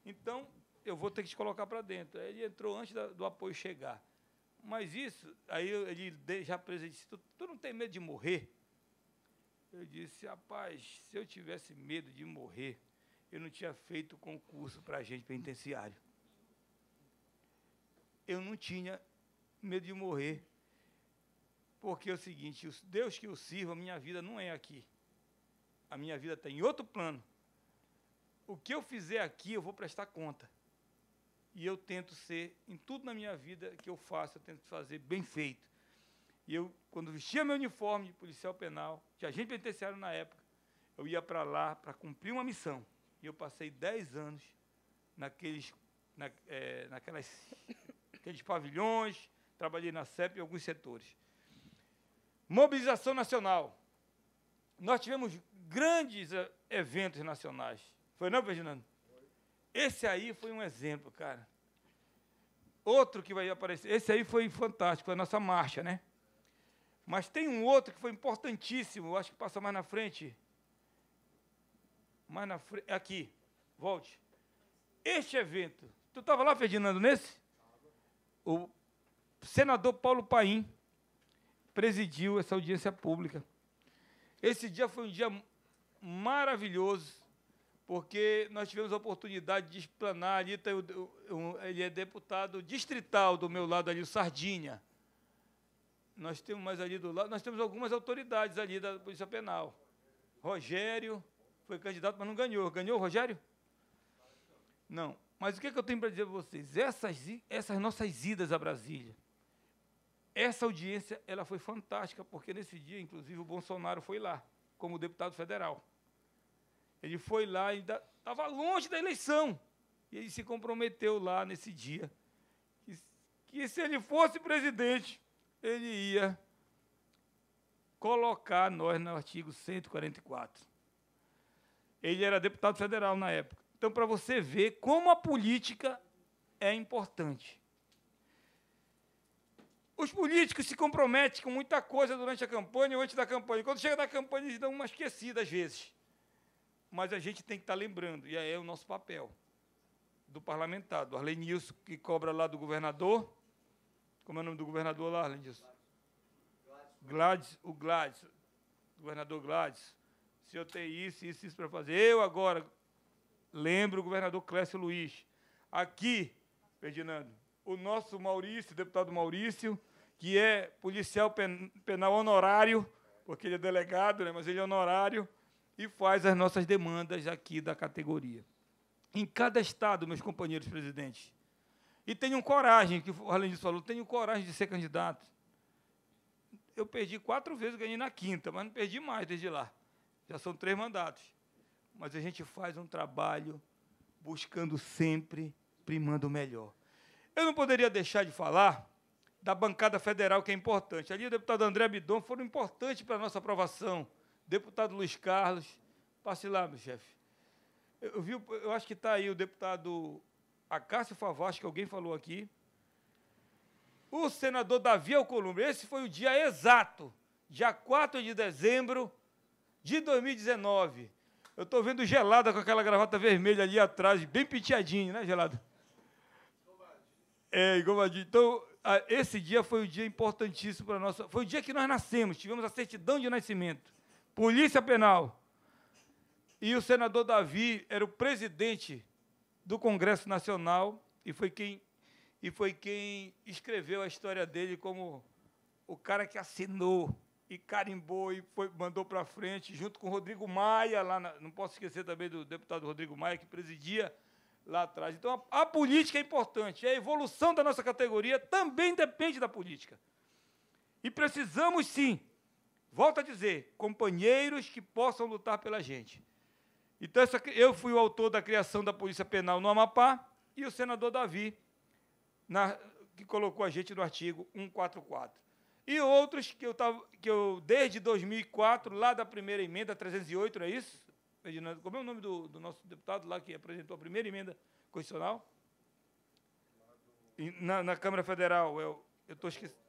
Então, eu vou ter que te colocar para dentro. Aí ele entrou antes da, do apoio chegar. Mas isso, aí ele já preso, ele disse, tu, tu não tem medo de morrer? Eu disse, rapaz, se eu tivesse medo de morrer, eu não tinha feito concurso para a gente penitenciário eu não tinha medo de morrer. Porque é o seguinte, Deus que eu sirvo, a minha vida não é aqui. A minha vida está em outro plano. O que eu fizer aqui, eu vou prestar conta. E eu tento ser, em tudo na minha vida que eu faço, eu tento fazer bem feito. E eu, quando vestia meu uniforme de policial penal, de agente penitenciário na época, eu ia para lá para cumprir uma missão. E eu passei 10 anos naqueles, na, é, naquelas aqueles pavilhões, trabalhei na CEP em alguns setores. Mobilização nacional. Nós tivemos grandes eh, eventos nacionais. Foi não, Ferdinando? Esse aí foi um exemplo, cara. Outro que vai aparecer. Esse aí foi fantástico, foi a nossa marcha, né? Mas tem um outro que foi importantíssimo, acho que passa mais na frente. Mais na frente. Aqui. Volte. Este evento. Tu estava lá, Ferdinando, nesse? o senador Paulo Paim presidiu essa audiência pública. Esse dia foi um dia maravilhoso, porque nós tivemos a oportunidade de explanar. Ali ele é deputado distrital do meu lado ali, o Sardinha. Nós temos mais ali do lado, nós temos algumas autoridades ali da Polícia Penal. Rogério foi candidato, mas não ganhou. Ganhou, Rogério? Não. Mas o que, é que eu tenho para dizer a vocês? Essas, essas nossas idas a Brasília, essa audiência ela foi fantástica, porque nesse dia, inclusive, o Bolsonaro foi lá, como deputado federal. Ele foi lá e estava longe da eleição. E ele se comprometeu lá nesse dia que, que se ele fosse presidente, ele ia colocar nós no artigo 144. Ele era deputado federal na época. Então, para você ver como a política é importante. Os políticos se comprometem com muita coisa durante a campanha ou antes da campanha. Quando chega na campanha, eles dão uma esquecida às vezes. Mas a gente tem que estar tá lembrando, e aí é o nosso papel do parlamentar, do Arlenilson, que cobra lá do governador. Como é o nome do governador lá, Arlenilson? Gladys, o Gladys, governador Gladys, o senhor tem isso, isso, isso para fazer. Eu agora, Lembro o governador Clécio Luiz. Aqui, Ferdinando, o nosso Maurício, deputado Maurício, que é policial penal honorário, porque ele é delegado, né, mas ele é honorário, e faz as nossas demandas aqui da categoria. Em cada estado, meus companheiros presidentes. E tenham coragem, que o disso falou, tenham coragem de ser candidato. Eu perdi quatro vezes, ganhei na quinta, mas não perdi mais desde lá. Já são três mandatos mas a gente faz um trabalho buscando sempre primando o melhor. Eu não poderia deixar de falar da bancada federal, que é importante. Ali, o deputado André Bidon foram importantes para a nossa aprovação. Deputado Luiz Carlos, passe lá, meu chefe. Eu, vi, eu acho que está aí o deputado Acácio Favas, que alguém falou aqui. O senador Davi Alcolumbre, esse foi o dia exato, dia 4 de dezembro de 2019. Eu estou vendo gelada com aquela gravata vermelha ali atrás, bem penteadinho, né, gelada? É, engomadinho. Então, esse dia foi um dia importantíssimo para nós. Foi o dia que nós nascemos, tivemos a certidão de nascimento. Polícia Penal. E o senador Davi era o presidente do Congresso Nacional e foi quem e foi quem escreveu a história dele como o cara que assinou e carimbou e foi, mandou para frente, junto com o Rodrigo Maia, lá na, não posso esquecer também do deputado Rodrigo Maia, que presidia lá atrás. Então, a, a política é importante, é a evolução da nossa categoria também depende da política. E precisamos, sim, volto a dizer, companheiros que possam lutar pela gente. Então, essa, eu fui o autor da criação da Polícia Penal no Amapá e o senador Davi, na, que colocou a gente no artigo 144. E outros que eu, tava, que eu, desde 2004, lá da primeira emenda, 308, não é isso? como é o nome do, do, nosso deputado lá que apresentou a primeira emenda constitucional? Na, na Câmara Federal, é eu estou esquecendo.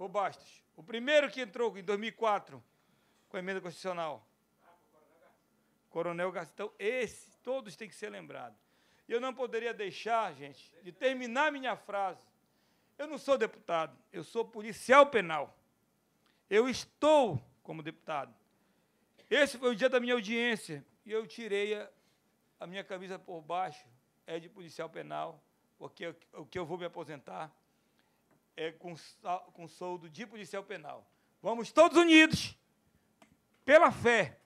O Bastos. O primeiro que entrou em 2004 com a emenda constitucional. Coronel então esse, todos têm que ser lembrados. E eu não poderia deixar, gente, de terminar minha frase eu não sou deputado, eu sou policial penal. Eu estou como deputado. Esse foi o dia da minha audiência e eu tirei a, a minha camisa por baixo, é de policial penal, porque o que eu vou me aposentar é com, com soldo de policial penal. Vamos todos unidos, pela fé,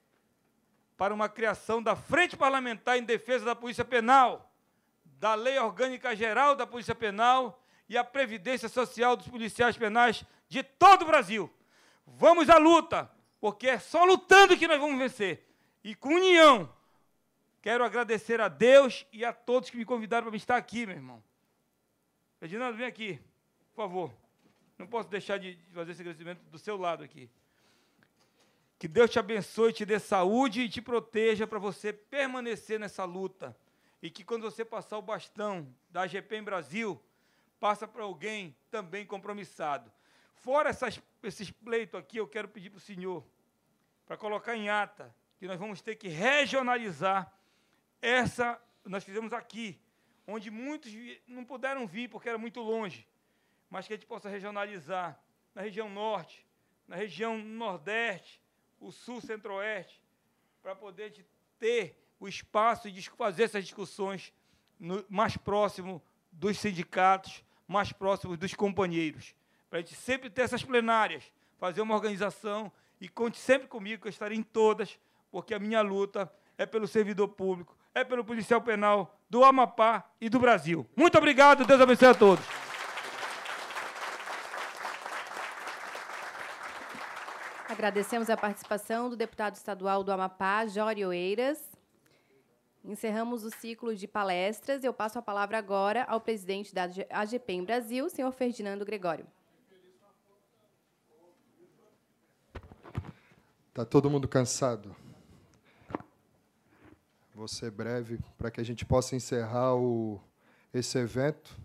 para uma criação da Frente Parlamentar em Defesa da Polícia Penal, da Lei Orgânica Geral da Polícia Penal e a previdência social dos policiais penais de todo o Brasil. Vamos à luta, porque é só lutando que nós vamos vencer. E com união. Quero agradecer a Deus e a todos que me convidaram para estar aqui, meu irmão. Ferdinando, vem aqui, por favor. Não posso deixar de fazer esse agradecimento do seu lado aqui. Que Deus te abençoe, te dê saúde e te proteja para você permanecer nessa luta. E que quando você passar o bastão da AGP em Brasil, passa para alguém também compromissado. Fora essas, esses pleitos aqui, eu quero pedir para o senhor, para colocar em ata, que nós vamos ter que regionalizar essa, nós fizemos aqui, onde muitos não puderam vir porque era muito longe, mas que a gente possa regionalizar na região norte, na região nordeste, o sul, centro-oeste, para poder ter o espaço e fazer essas discussões no, mais próximo dos sindicatos, mais próximos dos companheiros. Para a gente sempre ter essas plenárias, fazer uma organização e conte sempre comigo, que eu estarei em todas, porque a minha luta é pelo servidor público, é pelo policial penal do Amapá e do Brasil. Muito obrigado, Deus abençoe a todos. Agradecemos a participação do deputado estadual do Amapá, Jório Eiras. Encerramos o ciclo de palestras. Eu passo a palavra agora ao presidente da AGP em Brasil, senhor Ferdinando Gregório. Está todo mundo cansado. Vou ser breve para que a gente possa encerrar o, esse evento,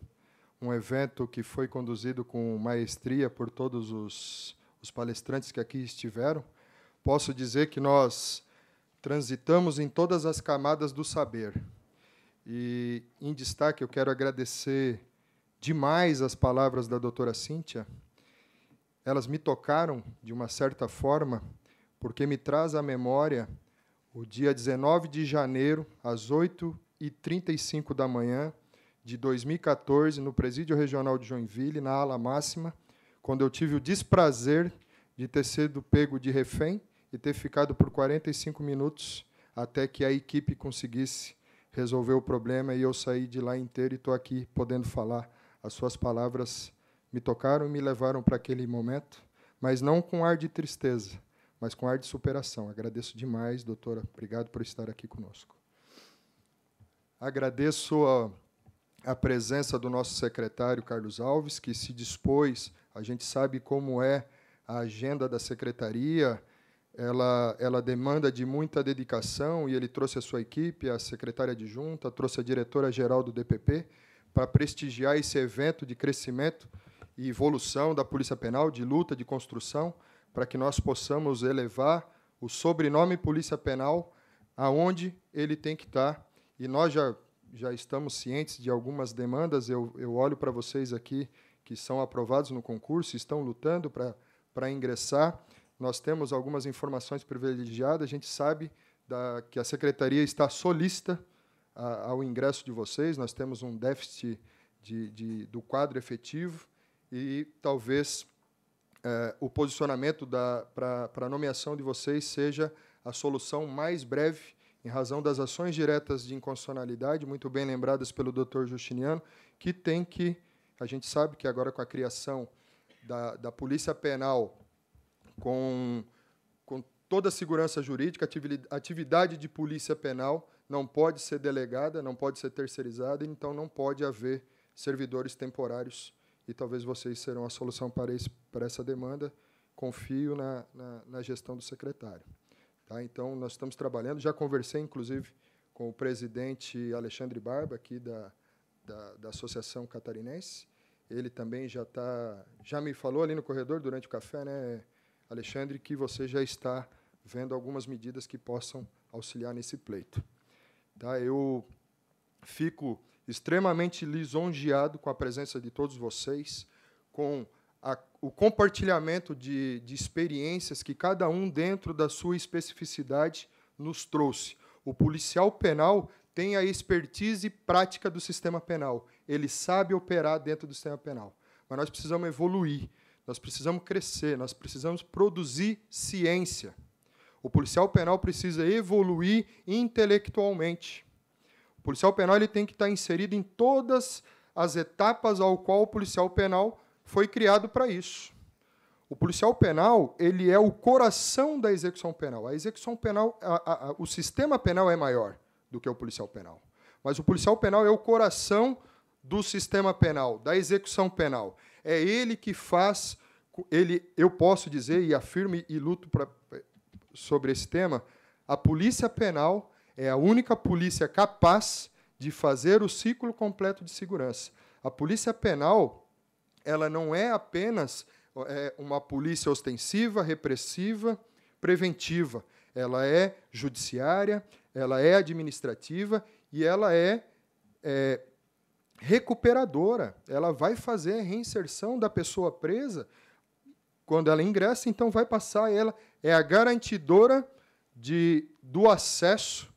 um evento que foi conduzido com maestria por todos os, os palestrantes que aqui estiveram. Posso dizer que nós transitamos em todas as camadas do saber. E, em destaque, eu quero agradecer demais as palavras da doutora Cíntia. Elas me tocaram de uma certa forma, porque me traz à memória o dia 19 de janeiro, às 8h35 da manhã de 2014, no Presídio Regional de Joinville, na ala máxima, quando eu tive o desprazer de ter sido pego de refém e ter ficado por 45 minutos até que a equipe conseguisse resolver o problema e eu saí de lá inteiro e estou aqui podendo falar. As suas palavras me tocaram e me levaram para aquele momento, mas não com ar de tristeza, mas com ar de superação. Agradeço demais, doutora. Obrigado por estar aqui conosco. Agradeço a, a presença do nosso secretário Carlos Alves, que se dispôs. A gente sabe como é a agenda da secretaria, ela, ela demanda de muita dedicação e ele trouxe a sua equipe, a secretária de junta, trouxe a diretora-geral do DPP para prestigiar esse evento de crescimento e evolução da Polícia Penal, de luta, de construção, para que nós possamos elevar o sobrenome Polícia Penal aonde ele tem que estar. Tá. E nós já, já estamos cientes de algumas demandas, eu, eu olho para vocês aqui que são aprovados no concurso, estão lutando para ingressar. Nós temos algumas informações privilegiadas, a gente sabe da, que a secretaria está solícita a, ao ingresso de vocês, nós temos um déficit de, de, do quadro efetivo e talvez é, o posicionamento para a nomeação de vocês seja a solução mais breve em razão das ações diretas de inconstitucionalidade, muito bem lembradas pelo doutor Justiniano, que tem que, a gente sabe que agora com a criação da, da Polícia Penal com, com toda a segurança jurídica, atividade de polícia penal não pode ser delegada, não pode ser terceirizada, então não pode haver servidores temporários. E talvez vocês serão a solução para, esse, para essa demanda. Confio na, na, na gestão do secretário. Tá? Então, nós estamos trabalhando. Já conversei, inclusive, com o presidente Alexandre Barba, aqui da, da, da Associação Catarinense. Ele também já, tá, já me falou ali no corredor durante o café, né, Alexandre, que você já está vendo algumas medidas que possam auxiliar nesse pleito. Tá? Eu fico extremamente lisonjeado com a presença de todos vocês, com a, o compartilhamento de, de experiências que cada um, dentro da sua especificidade, nos trouxe. O policial penal tem a expertise prática do sistema penal, ele sabe operar dentro do sistema penal, mas nós precisamos evoluir nós precisamos crescer, nós precisamos produzir ciência. O policial penal precisa evoluir intelectualmente. O policial penal ele tem que estar inserido em todas as etapas ao qual o policial penal foi criado para isso. O policial penal ele é o coração da execução penal. A execução penal, a, a, a, o sistema penal é maior do que o policial penal, mas o policial penal é o coração do sistema penal, da execução penal é Ele que faz. Ele, eu posso dizer e afirmo e luto pra, é, sobre esse tema. A polícia penal é a única polícia capaz de fazer o ciclo completo de segurança. A polícia penal, ela não é apenas é uma polícia ostensiva, repressiva, preventiva. Ela é judiciária, ela é administrativa e ela é, é recuperadora. Ela vai fazer a reinserção da pessoa presa quando ela ingressa, então vai passar ela é a garantidora de do acesso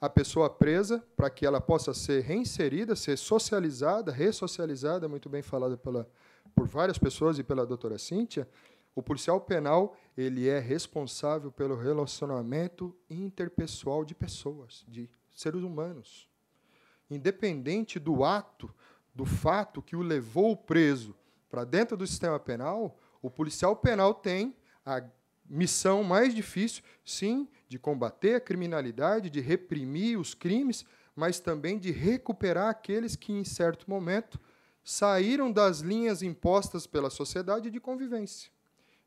à pessoa presa para que ela possa ser reinserida, ser socializada, ressocializada, muito bem falada pela por várias pessoas e pela doutora Cíntia, o policial penal ele é responsável pelo relacionamento interpessoal de pessoas, de seres humanos independente do ato, do fato que o levou preso para dentro do sistema penal, o policial penal tem a missão mais difícil, sim, de combater a criminalidade, de reprimir os crimes, mas também de recuperar aqueles que, em certo momento, saíram das linhas impostas pela sociedade de convivência.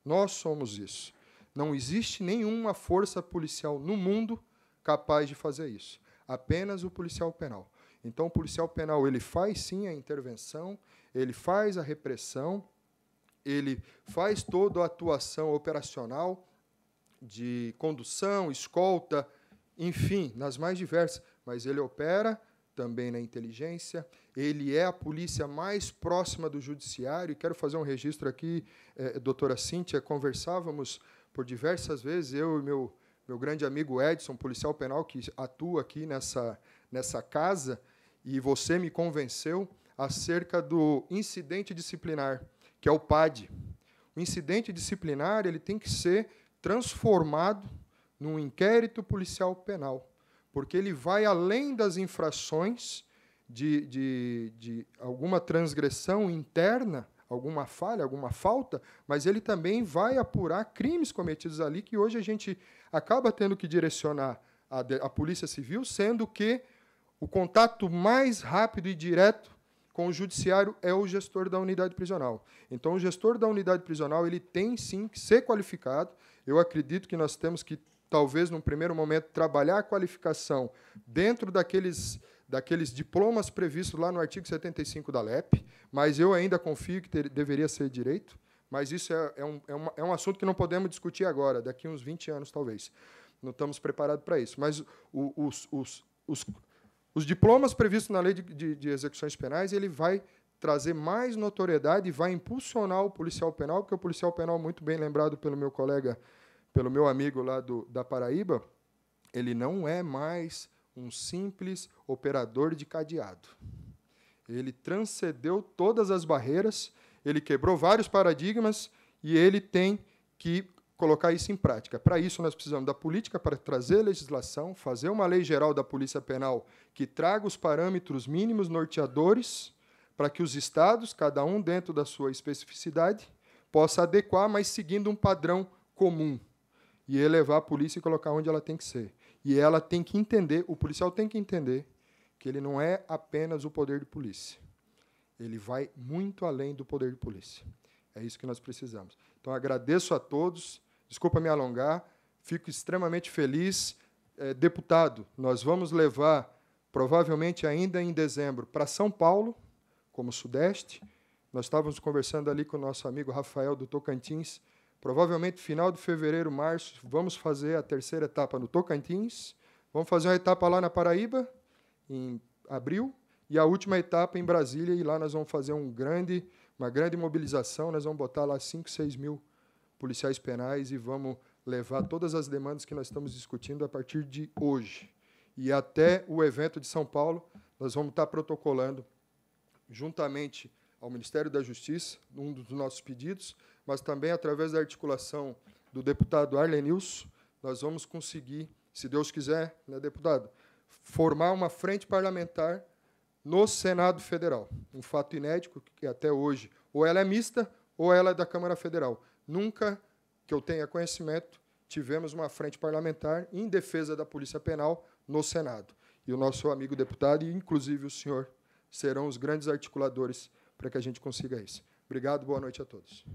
Nós somos isso. Não existe nenhuma força policial no mundo capaz de fazer isso. Apenas o policial penal. Então, o policial penal ele faz sim a intervenção, ele faz a repressão, ele faz toda a atuação operacional de condução, escolta, enfim, nas mais diversas, mas ele opera também na inteligência, ele é a polícia mais próxima do judiciário. E quero fazer um registro aqui, eh, doutora Cíntia, conversávamos por diversas vezes, eu e meu, meu grande amigo Edson, policial penal que atua aqui nessa, nessa casa, e você me convenceu acerca do incidente disciplinar, que é o PAD. O incidente disciplinar ele tem que ser transformado num inquérito policial penal, porque ele vai além das infrações de, de, de alguma transgressão interna, alguma falha, alguma falta, mas ele também vai apurar crimes cometidos ali que hoje a gente acaba tendo que direcionar a a Polícia Civil, sendo que o contato mais rápido e direto com o judiciário é o gestor da unidade prisional. Então, o gestor da unidade prisional ele tem sim que ser qualificado. Eu acredito que nós temos que, talvez, num primeiro momento, trabalhar a qualificação dentro daqueles daqueles diplomas previstos lá no artigo 75 da LEP, mas eu ainda confio que ter, deveria ser direito, mas isso é, é, um, é, uma, é um assunto que não podemos discutir agora, daqui uns 20 anos, talvez. Não estamos preparados para isso. Mas os, os, os os diplomas previstos na lei de, de, de execuções penais, ele vai trazer mais notoriedade e vai impulsionar o policial penal, porque o policial penal, muito bem lembrado pelo meu colega, pelo meu amigo lá do, da Paraíba, ele não é mais um simples operador de cadeado. Ele transcendeu todas as barreiras, ele quebrou vários paradigmas e ele tem que colocar isso em prática. Para isso, nós precisamos da política para trazer legislação, fazer uma lei geral da Polícia Penal que traga os parâmetros mínimos norteadores para que os estados, cada um dentro da sua especificidade, possa adequar, mas seguindo um padrão comum e elevar a polícia e colocar onde ela tem que ser. E ela tem que entender, o policial tem que entender que ele não é apenas o poder de polícia. Ele vai muito além do poder de polícia. É isso que nós precisamos. Então agradeço a todos Desculpa me alongar, fico extremamente feliz. É, deputado, nós vamos levar, provavelmente ainda em dezembro, para São Paulo, como Sudeste. Nós estávamos conversando ali com o nosso amigo Rafael do Tocantins. Provavelmente final de fevereiro, março, vamos fazer a terceira etapa no Tocantins. Vamos fazer uma etapa lá na Paraíba, em abril, e a última etapa em Brasília. E lá nós vamos fazer um grande, uma grande mobilização. Nós vamos botar lá 5, 6 mil pessoas policiais penais e vamos levar todas as demandas que nós estamos discutindo a partir de hoje. E até o evento de São Paulo, nós vamos estar protocolando, juntamente ao Ministério da Justiça, um dos nossos pedidos, mas também através da articulação do deputado Arlenilson, nós vamos conseguir, se Deus quiser, né, deputado, formar uma frente parlamentar no Senado Federal. Um fato inédito que até hoje ou ela é mista ou ela é da Câmara Federal. Nunca que eu tenha conhecimento, tivemos uma frente parlamentar em defesa da Polícia Penal no Senado. E o nosso amigo deputado, e inclusive o senhor, serão os grandes articuladores para que a gente consiga isso. Obrigado, boa noite a todos.